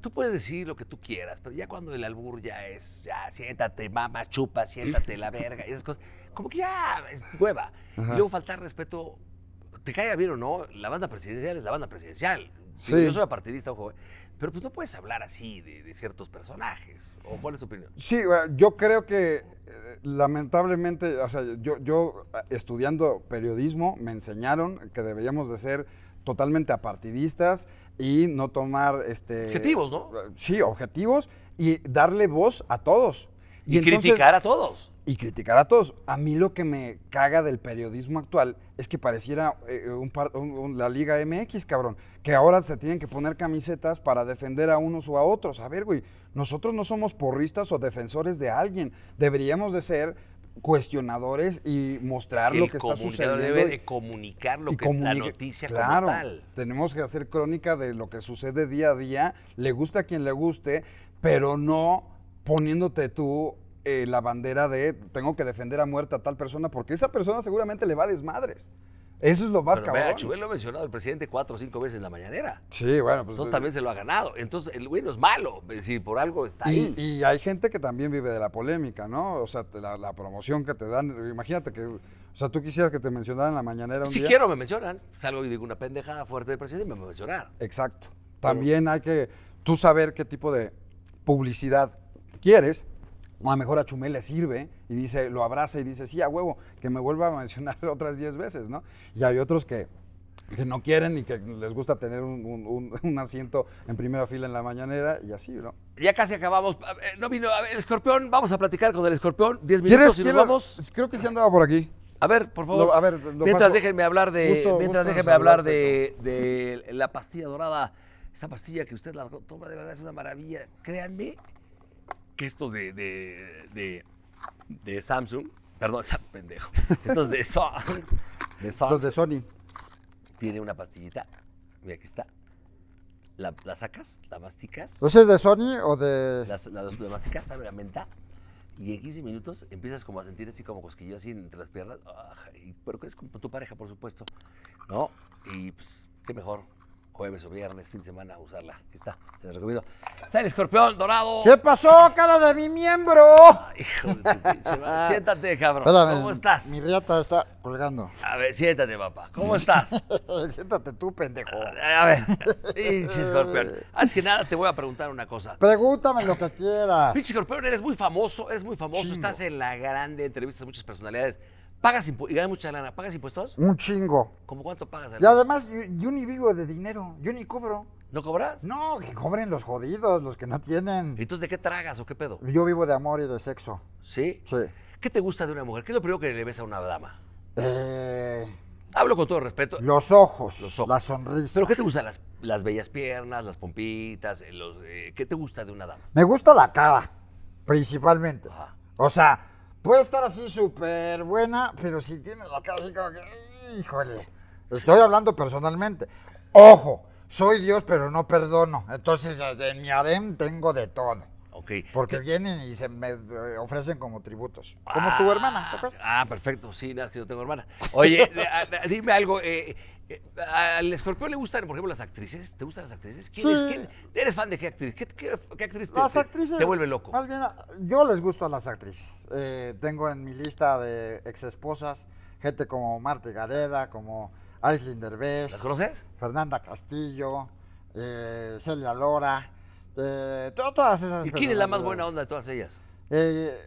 tú puedes decir lo que tú quieras, pero ya cuando el albur ya es, ya siéntate, mamá, chupa, siéntate, la verga, y esas cosas, como que ya, es hueva. Y luego faltar respeto, te cae bien o no, la banda presidencial es la banda presidencial. Yo soy apartidista, ojo, pero pues no puedes hablar así de, ciertos personajes. ¿O cuál es tu opinión? Sí, yo creo que eh, lamentablemente, o sea, yo, yo estudiando periodismo me enseñaron que deberíamos de ser totalmente apartidistas, y no tomar este objetivos, ¿no? Eh, sí, objetivos y darle voz a todos. Y, criticar a todos. Y criticar a todos. A mí lo que me caga del periodismo actual es que pareciera eh, la Liga MX, cabrón, que ahora se tienen que poner camisetas para defender a unos o a otros. A ver, güey, nosotros no somos porristas o defensores de alguien. Deberíamos de ser cuestionadores y mostrar lo que está sucediendo. debe de comunicar lo que es la noticia claro, Tenemos que hacer crónica de lo que sucede día a día, le gusta a quien le guste, pero no poniéndote tú eh, la bandera de tengo que defender a muerta a tal persona, porque esa persona seguramente le vales madres. Eso es lo más Pero cabrón. lo ha mencionado el presidente cuatro o cinco veces en la mañanera. Sí, bueno. Pues, Entonces pues, también se lo ha ganado. Entonces el güey no es malo, si por algo está ahí. Y hay gente que también vive de la polémica, ¿no? O sea, la, promoción que te dan, imagínate que... O sea, tú quisieras que te mencionaran en la mañanera un si quiero me mencionan. Salgo y digo una pendejada fuerte del presidente y me mencionaron. Exacto. También hay que tú saber qué tipo de publicidad quieres a mejor a Chumel le sirve y dice, lo abraza y dice, sí, a huevo, que me vuelva a mencionar [LAUGHS] otras 10 veces, ¿no? Y hay otros que, no quieren y que les gusta tener [LAUGHS] un, asiento en primera fila en la mañanera y así, ¿no? Ya casi acabamos. no vino, el escorpión, vamos a platicar con el escorpión. 10 minutos Creo que se andaba por aquí. A ver, por favor. a ver, lo mientras déjenme hablar de. mientras déjenme hablar de, de la pastilla dorada. Esa pastilla que usted la toma de verdad es una maravilla. Créanme que estos de, Samsung, perdón, [LAUGHS] pendejo, estos de, de Sony. Tiene una pastillita. Mira, aquí está. La, sacas, la masticas. de Sony o de.? Las, la, masticas, sabe la menta. Y en 15 minutos empiezas como a sentir así como cosquillo así entre las piernas. Ah, y pero es como tu pareja, por supuesto. ¿No? Y pues, qué mejor jueves o viernes, fin de semana, a usarla. Está, te lo recomiendo. Está el escorpión dorado. ¿Qué pasó, cara de mi miembro? Ay, hijo de tu pinche [LAUGHS] Siéntate, cabrón. ¿Cómo estás? Mi riata está colgando. A ver, siéntate, papá. ¿Cómo estás? [LAUGHS] siéntate tú, pendejo. A ver, pinche escorpión. Antes que nada, te voy a preguntar una cosa. Pregúntame lo que [LAUGHS] quieras. Pinche escorpión, eres muy famoso, eres muy famoso. Estás en la grande, entrevistas muchas personalidades. ¿Pagas impuestos? ¿Y ganas mucha lana? ¿Pagas impuestos? Un chingo. ¿Cómo cuánto pagas? y además, yo, ni vivo de dinero. Yo ni cobro. ¿No cobras? No, que cobren los jodidos, los que no tienen. ¿Y entonces de qué tragas o qué pedo? Yo vivo de amor y de sexo. ¿Sí? Sí. ¿Qué te gusta de una mujer? ¿Qué es lo primero que le ves a una dama? Eh, Hablo con todo respeto. Los ojos, los ojos. la sonrisa. ¿Pero qué te gustan las, bellas piernas, las pompitas? Eh, los, eh, ¿Qué te gusta de una dama? Me gusta la cava, principalmente. O sea, Puede estar así súper buena, pero si tienes la cara así como que, híjole, estoy hablando personalmente. Ojo, soy Dios, pero no perdono. Entonces, en mi harem tengo de todo. Okay. Porque eh, vienen y se me eh, ofrecen como tributos. Como tu hermana, ¿te Ah, ah perfecto. Sí, nada, yo tengo hermana. Oye, [LAUGHS] dime algo. Eh, al escorpión le gustan, por ejemplo, las actrices. ¿Te gustan las actrices? ¿Quién, ¿Eres fan de qué actriz? ¿Qué, actriz te, las actrices, te, vuelve loco? Más bien, yo les gusto a las actrices. Eh, tengo en mi lista de exesposas gente como Marta Gareda, como Aislinn Derbez. ¿Las conoces? Fernanda Castillo, eh, Celia Lora, eh, todas esas. ¿Y quién es la más buena onda de todas ellas? Eh,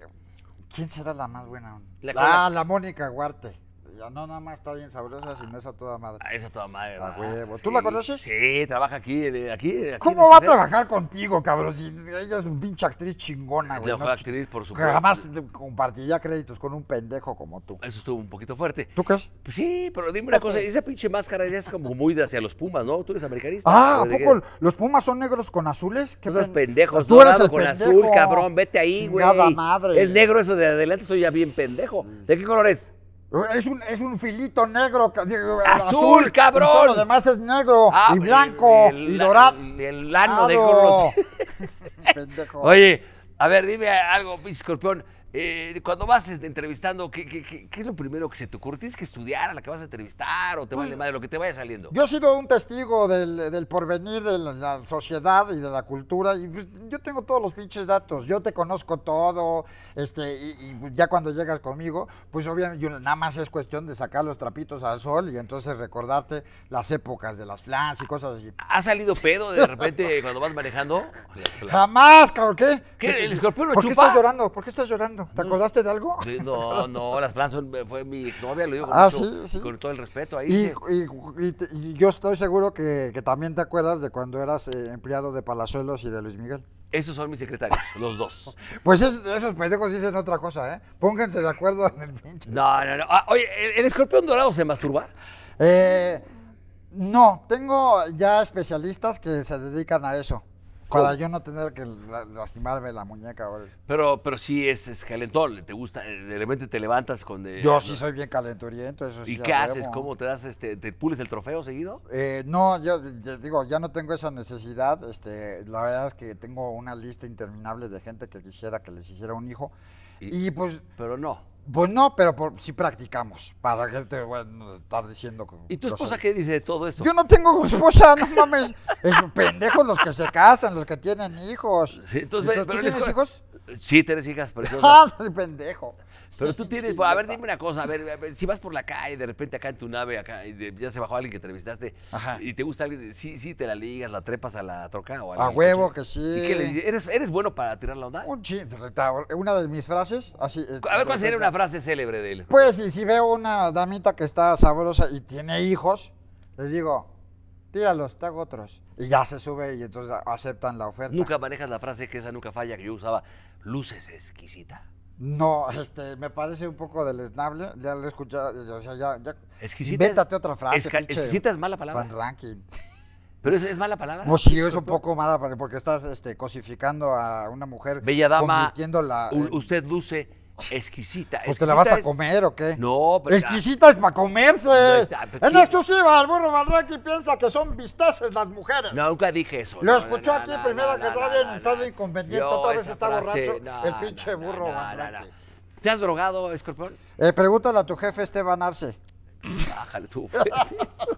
¿Quién será la más buena onda? La, la, Mónica Huarte. Ya no, nada más está bien sabrosa, sino es toda madre. Ah, es toda madre. güey huevo. ¿Tú la conoces? Sí, trabaja aquí. aquí, ¿Cómo va a trabajar contigo, cabrón? ella es una pinche actriz chingona, güey. es actriz, por supuesto. Jamás compartiría créditos con un pendejo como tú. Eso estuvo un poquito fuerte. ¿Tú crees? Pues sí, pero dime una cosa. Esa pinche máscara ya es como muy de hacia los Pumas, ¿no? Tú eres americanista. Ah, ¿a poco los Pumas son negros con azules? ¿Qué Esos pendejos. Tú eres el con azul, cabrón. Vete ahí, güey. Nada madre. Es negro eso de adelante, soy ya bien pendejo. ¿De qué color es? Es un, es un filito negro. Eh, azul, cabrón. todo lo demás es negro y ah, blanco y dorado. El, el lano de Pendejo. [LAUGHS] [LAUGHS] Oye, a ver, dime algo, escorpión. Eh, cuando vas este, entrevistando, ¿qué, es lo primero que se te ocurre? ¿Tienes que estudiar a la que vas a entrevistar o te vale pues, madre lo que te vaya saliendo? Yo he sido un testigo del, porvenir de la, sociedad y de la cultura y pues, yo tengo todos los pinches datos, yo te conozco todo, este, y, pues, ya cuando llegas conmigo, pues obviamente nada más es cuestión de sacar los trapitos al sol y entonces recordarte las épocas de las flans y cosas así. ¿Ha salido pedo de repente cuando vas manejando? [LAUGHS] Jamás, cabrón, ¿qué? ¿Qué? ¿El escorpión ¿Por qué estás llorando? ¿Por qué estás llorando? ¿Te mm. acordaste de algo? no, [LAUGHS] no, las Fran eh, fue mi exnovia, lo digo con, ah, todo el respeto. Ahí, y, yo estoy seguro que, también te acuerdas de cuando eras eh, empleado de Palazuelos y de Luis Miguel. Esos son mis secretarios, los dos. [LAUGHS] Pues esos pendejos dicen otra cosa, ¿eh? Pónganse de acuerdo en el pinche. No, no, no. Ah, oye, ¿el, escorpión dorado se masturba? Eh, no, tengo ya especialistas que se dedican a eso. Para oh. yo no tener que lastimarme la muñeca. Pero, pero sí es, calentón, te gusta, eh, de repente te levantas con... De, yo sí soy bien calenturiento, eso sí. ¿Y qué haces? ¿Cómo te das, este, te pules el trofeo seguido? Eh, no, yo, digo, ya no tengo esa necesidad, este, la verdad es que tengo una lista interminable de gente que quisiera que les hiciera un hijo. y pues... Pero no. Pues no, pero por, si practicamos. Para que te bueno estar diciendo. ¿Y tu esposa qué dice de todo esto? Yo no tengo [LAUGHS] esposa, no mames. es pendejos los que se casan, los que tienen hijos. Sí, entonces, ¿Tú tienes hijos? Sí, tres hijas, [LAUGHS] pero. ¡Ah, pendejo! Pero tú tienes, a ver, dime una cosa, a ver, si vas por la calle, de repente acá en tu nave, acá y ya se bajó alguien que entrevistaste, y te gusta alguien, sí, sí, te la ligas, la trepas a la troca o a, a huevo que sí. eres, ¿Eres bueno para tirar la onda? Un una de mis frases, así. Eh, a ver, ¿cuál sería una frase célebre de él? Pues si, si veo una damita que está sabrosa y tiene hijos, les digo, tíralos, te hago otros. Y ya se sube y entonces aceptan la oferta. Nunca manejas la frase que esa nunca falla que yo usaba, luces exquisita. No, [LAUGHS] este, me parece un poco deleznable. Ya lo he escuchado, o sea, ya, ya. Exquisita. otra frase. exquisita es mala palabra. Van ranking. Pero es, es, mala palabra. Pues sí, es un poco mala porque estás este, cosificando a una mujer. Bella dama. usted luce Exquisita. ¿Porque te la vas a comer o qué? No, pero. Exquisita es para comerse. Pues, en exclusiva, el burro Manraki piensa que son vistaces las mujeres. No, nunca dije eso. Lo escuchó aquí primero que nadie en estado inconveniente. Otra vez está borracho el pinche burro ¿Te has drogado, escorpión? Eh, pregúntale a tu jefe Esteban Arce. Bájale tú.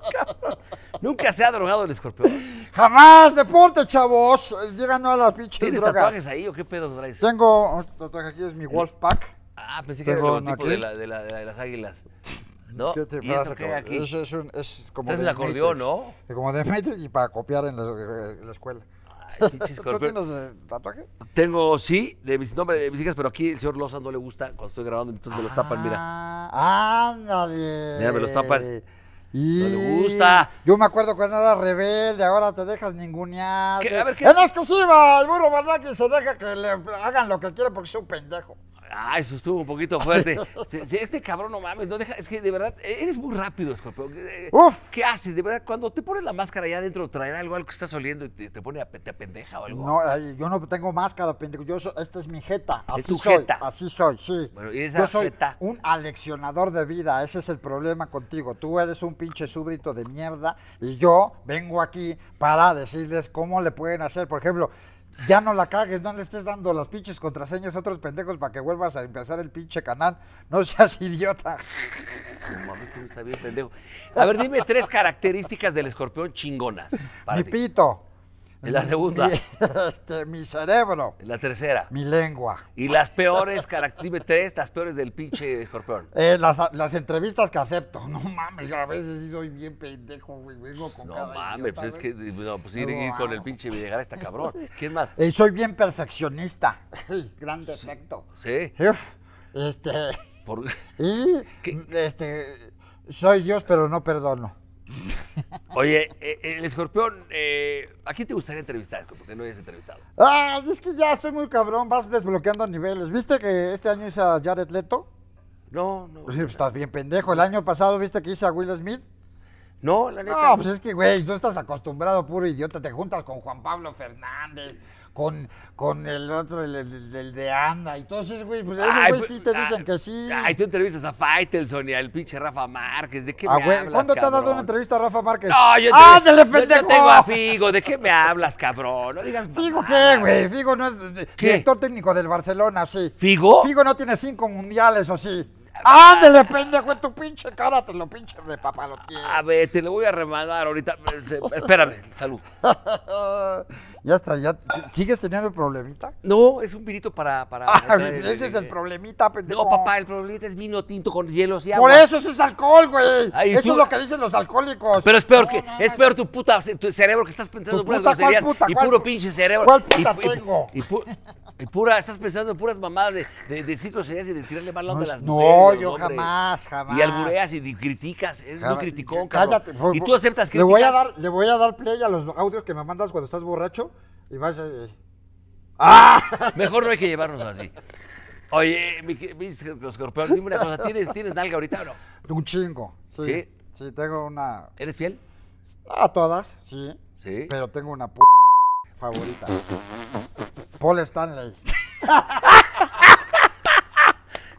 [LAUGHS] Nunca se ha drogado el escorpión. Jamás, deporte, chavos. Díganos a las pinches drogas. ¿Tienes tatuajes ahí o qué pedo traes? Tengo, aquí es mi Wolfpack. Ah, pensé que era el logotipo de, las águilas. ¿No? eso es, un, es como. Es el acordeón, ¿no? Como de Matrix y para copiar en la, escuela. [LAUGHS] ¿Tú tienes eh, tatuaje? Tengo, sí, de mis, nombres de mis hijas, pero aquí el señor Loza no le gusta cuando estoy grabando, entonces me lo tapan, mira. Ah, ¡Ándale! Mira, me lo tapan. Y... No le gusta. Yo me acuerdo cuando era rebelde, ahora te dejas ningunear. ¡En exclusiva! El burro que se deja que le hagan lo que quiera porque es un pendejo. Ay, ah, eso estuvo un poquito fuerte. [LAUGHS] este cabrón, no mames, no deja. Es que de verdad, eres muy rápido, Scorpio. Eh, Uf. ¿Qué haces? De verdad, cuando te pones la máscara allá adentro, traerá algo, algo que estás oliendo y te, pone a, pendeja o algo. No, yo no tengo máscara, pendejo. Yo esta es mi jeta. Así ¿Es tu soy. Jeta? Así soy, sí. Bueno, ¿y esa yo soy un aleccionador de vida. Ese es el problema contigo. Tú eres un pinche súbdito de mierda y yo vengo aquí para decirles cómo le pueden hacer. Por ejemplo, ya no la cagues, no le estés dando las pinches contraseñas a otros pendejos para que vuelvas a empezar el pinche canal. No seas idiota. A ver, dime tres características del escorpión chingonas. Mi pito. En la segunda. [LAUGHS] Este, mi, cerebro. En la tercera. Mi lengua. Y las peores, características, [LAUGHS] las peores del pinche escorpión. Eh, las, entrevistas que acepto. No mames, a veces sí soy bien pendejo, güey. Vengo con No mames, pues es que eh, no, pues ir, con el pinche Villegas esta cabrón. ¿Quién más? Eh, soy bien perfeccionista. [LAUGHS] Gran defecto. Sí. este. ¿Por... Y este. Soy Dios, pero no perdono. [LAUGHS] Oye, eh, eh, el escorpión, eh, ¿a quién te gustaría entrevistar, Porque no hayas entrevistado. Ah, es que ya estoy muy cabrón, vas desbloqueando niveles. ¿Viste que este año hice a Jared Leto? No, no. [LAUGHS] estás bien pendejo. El año pasado, ¿viste que hice a Will Smith? No, la neta. No, pues es que, güey, tú estás acostumbrado, puro idiota. Te juntas con Juan Pablo Fernández, con, con el otro, el, de Anda y entonces güey, pues esos güey pues, sí te dicen que sí. Ay, tú entrevistas a Faitelson y al pinche Rafa Márquez, ¿de qué ah, me hablas, ¿Cuándo te ha dado una entrevista a Rafa Márquez? No, yo, te, yo, pendejo! yo tengo a Figo, ¿de qué me hablas, cabrón? No digas ¿Figo qué, güey? Figo no es director técnico del Barcelona, sí. ¿Figo? Figo no tiene cinco mundiales, o sí. Ándele, pendejo, en tu pinche cara, te lo pinche de papá A ver, te lo voy a remandar ahorita. Este, espérame, salud. [LAUGHS] ya está, ya. ¿Sigues teniendo el problemita? No, es un vinito para. para ah, ese es el problemita, pendejo. No, papá, el problemita es vino tinto con hielos y Por eso es alcohol, güey. eso es lo que dicen los alcohólicos. Pero es peor que. es peor tu puta tu cerebro que estás pensando en puta, ¿cuál puta, y puro pinche cerebro. ¿Cuál puta tengo? Y, y, Pura, estás pensando en puras mamadas de, de, de ciclos y de tirarle mal onda de las mujeres. No, yo jamás, jamás. Y albureas y criticas, No criticó, criticón, Cállate. Y tú aceptas que Le voy, a dar, le voy a dar play a los audios que me mandas cuando estás borracho y vas a... Eh. ¡Ah! [LAUGHS] Mejor no hay que llevarnos así. Oye, mi, escorpión, dime una cosa, ¿tienes, ¿tienes nalga ahorita o no? Un chingo, sí. ¿Sí? tengo una... ¿Eres fiel? A todas, sí. ¿Sí? Pero tengo una favorita. Paul Stanley. [LAUGHS]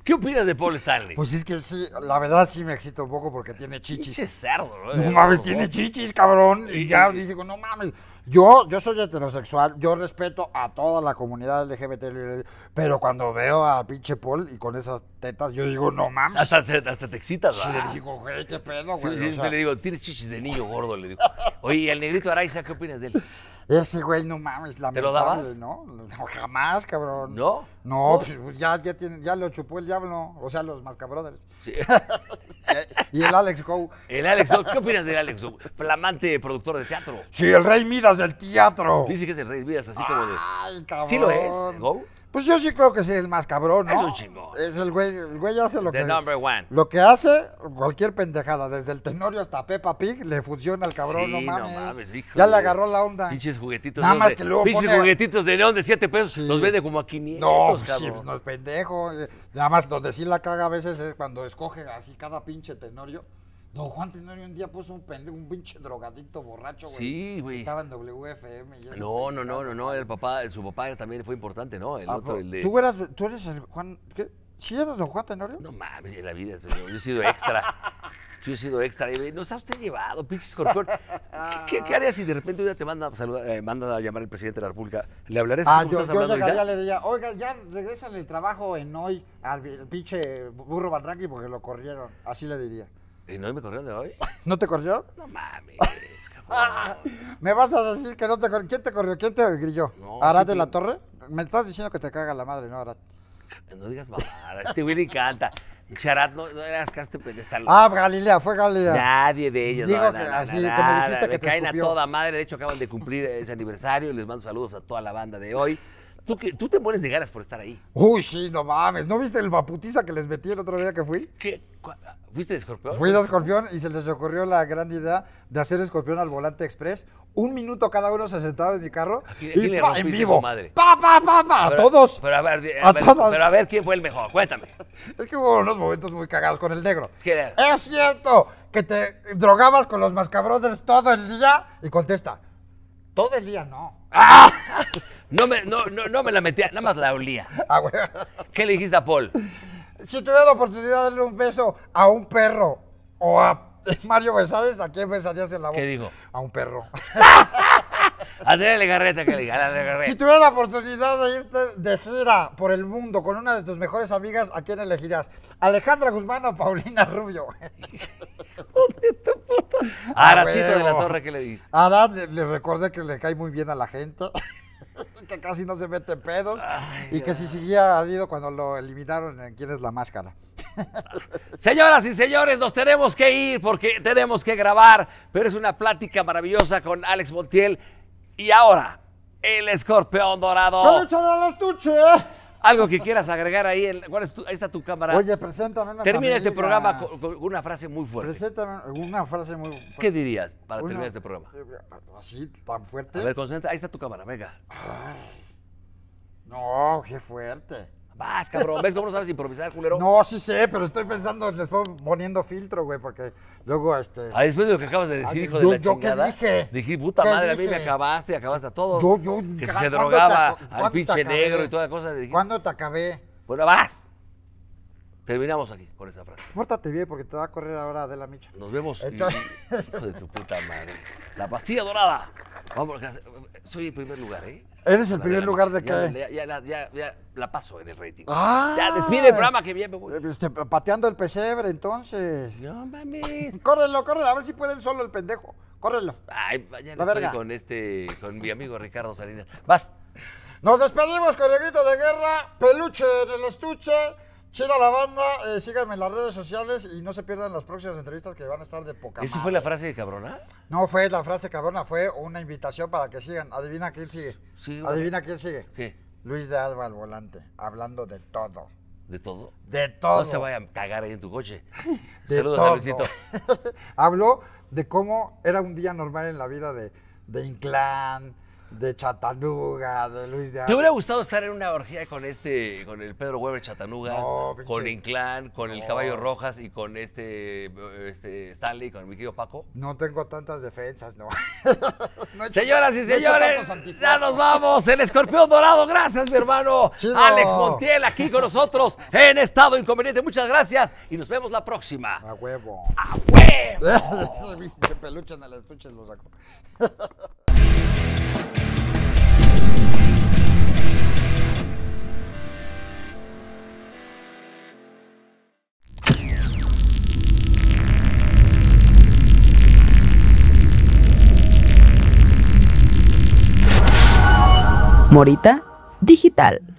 ¿Qué opinas de Paul Stanley? Pues es que sí, la verdad sí me excita un poco porque tiene chichis. Qué cerdo, ¿no? ¿eh? No mames, tiene chichis, cabrón. Y ya dice, no mames. Yo, yo soy heterosexual, yo respeto a toda la comunidad LGBT, pero cuando veo a pinche Paul y con esas tetas, yo digo, no mames. Hasta te, hasta excitas, ¿verdad? Sí, le digo, qué pedo, güey. le digo, tienes chichis de niño gordo, le digo. Oye, el negrito Araiza qué opinas de él? Ese güey, no mames, lamentable, ¿Te lo dabas? ¿no? Jamás, cabrón. ¿No? No, pues, pues ya, ya lo chupó el diablo, o sea, los Mascabrothers. Sí. [LAUGHS] y el Alex Go. El Alex ¿qué opinas del Alex Go? Flamante productor de teatro. Sí, el rey Midas del teatro. Dice que es el rey Midas, así como de... Ay, cabrón. ¿Sí lo es, Go? Pues yo sí creo que es el más cabrón, ¿no? Es un chingón. Es el güey, el güey hace lo The que... number one. Lo que hace, cualquier pendejada, desde el Tenorio hasta Peppa Pig, le funciona al cabrón, no mames. No mames hijo ya le agarró la onda. Pinches juguetitos. Nada más que luego Pinches juguetitos de león de 7 pesos, los vende como a 500, No, pues, no es pendejo. Nada más donde sí la caga a veces es cuando escoge así cada pinche Tenorio Don Juan Tenorio un día puso un pendejo, un pinche drogadito borracho, güey. Sí, güey. Estaba en WFM. Y no, no, no, no, no, el papá, su papá también fue importante, ¿no? El ah, otro, el de... ¿Tú eras, tú eres el Juan, ¿qué? ¿Sí eres Don Juan Tenorio? No mames, en la vida, señor. yo he sido extra. yo he sido extra. Y, Nos ha usted llevado, pinche escorpión. ¿Qué, harías si de repente un día te manda a, eh, manda a llamar el presidente de la República? ¿Le hablaré? Ah, yo, yo le diría, oiga, ya regresa el trabajo en hoy al pinche burro Barraqui porque lo corrieron. Así le diría. ¿Y no me corrió de hoy? [LAUGHS] ¿No te corrió? No mames. [LAUGHS] me vas a decir que no te corrió. ¿Quién te corrió? ¿Quién te grilló? ¿Arat de la Torre? Me estás diciendo que te caga la madre, ¿no, Arat? No digas mamá. Este güey le encanta. Charat, no, no eras caste este pedestal. Ah, Galilea, fue Galilea. Nadie de ellos. Digo que así, como dijiste que me te caen a toda madre. De hecho, acaban de cumplir ese aniversario. Les mando saludos a toda la banda de hoy. ¿Tú, te mueres de ganas por estar ahí. Uy, sí, no mames. ¿No viste el vaputiza que les metí el otro día que fui? ¿Qué? ¿Fuiste de escorpión? Fui de escorpión y se les ocurrió la gran idea de hacer escorpión al volante express. Un minuto cada uno se sentaba en mi carro y pa, en vivo. Pa, pa, pa, pa, a todos. Pero a, ver, a, todos. pero a ver quién fue el mejor, cuéntame. Es que hubo unos momentos muy cagados con el negro. ¿Qué es cierto que te drogabas con los mascabrothers todo el día y contesta. Todo el día no. ¡Ah! No me, no, no, me la metía, nada más la olía. Ah, ¿Qué le dijiste a Paul? Si tuviera la oportunidad de darle un beso a un perro o a Mario Besares, ¿a quién besarías en la boca? ¿Qué digo? A un perro. [LAUGHS] Andrea Legarreta, que le diga, Si tuvieras la oportunidad de irte de gira por el mundo con una de tus mejores amigas, ¿a quién elegirías? ¿Alejandra Guzmán o Paulina Rubio? [LAUGHS] Ah, de la Torre, le Ahora le, le recordé que le cae muy bien a la gente [LAUGHS] que casi no se mete pedos y que si seguía habido cuando lo eliminaron quién es la máscara. [LAUGHS] Señoras y señores, nos tenemos que ir porque tenemos que grabar, pero es una plática maravillosa con Alex Montiel. Y ahora, el escorpión dorado. ¡No echan al estuche! Algo que quieras agregar ahí. ¿cuál es ahí está tu cámara. Oye, preséntame unas Termina este programa con, una frase muy fuerte. Preséntame una frase muy fuerte. ¿Qué dirías para terminar este programa? Eh, eh, así, tan fuerte. A ver, concentra. Ahí está tu cámara, venga. Ay, no, qué fuerte. Vas, cabrón. ¿Ves cómo no sabes improvisar, culero? No, sí sé, pero estoy pensando, les estoy poniendo filtro, güey, porque luego este. Ah, después de lo que acabas de decir, hijo de la yo ¿Qué dije? Dije, puta madre, a mí me acabaste, acabaste a todo. Yo, yo, que se drogaba al pinche negro y toda cosa. Dije, ¿Cuándo te acabé? Bueno, vas. Terminamos aquí con esa frase. Pórtate bien porque te va a correr ahora de la micha. Nos vemos. hijo de tu puta madre. La pastilla dorada. Vamos, soy el primer lugar, ¿eh? Eres el primer lugar de que... Ya, la paso en el rating. Ah. ya despide el programa que bien me voy. Eh, este, pateando el pesebre, entonces. No mames. [LAUGHS] Córrenlo, córrelo, a ver si puede solo el pendejo. Córrenlo. Ay, estoy con este, con mi amigo Ricardo Salinas. Vas. Nos despedimos con el grito de guerra, peluche en el estuche a la banda, eh, síganme en las redes sociales y no se pierdan las próximas entrevistas que van a estar de poca. ¿Esa fue la frase de cabrona? No fue la frase cabrona, fue una invitación para que sigan. Adivina quién sigue. Sí, Adivina quién sigue. ¿Qué? Luis de Alba al volante, hablando de todo. ¿De todo? De todo. No se vayan a cagar ahí en tu coche. [LAUGHS] Saludos Luisito. [LAUGHS] Habló de cómo era un día normal en la vida de, de Inclán, de Chatanuga, de Luis de ¿Te hubiera gustado estar en una orgía con este, con el Pedro Weber Chatanuga, no, con Inclán, con el Caballo Rojas y con este, este Stanley, con el querido Paco? No tengo tantas defensas, no. [LAUGHS] Señoras y señores, ya nos vamos. El escorpión dorado, gracias, mi hermano. Alex Montiel aquí con nosotros en estado inconveniente. Muchas gracias y nos vemos la próxima. A huevo. A huevo. peluchan a las estuche los saco. [LAUGHS] Morita Digital.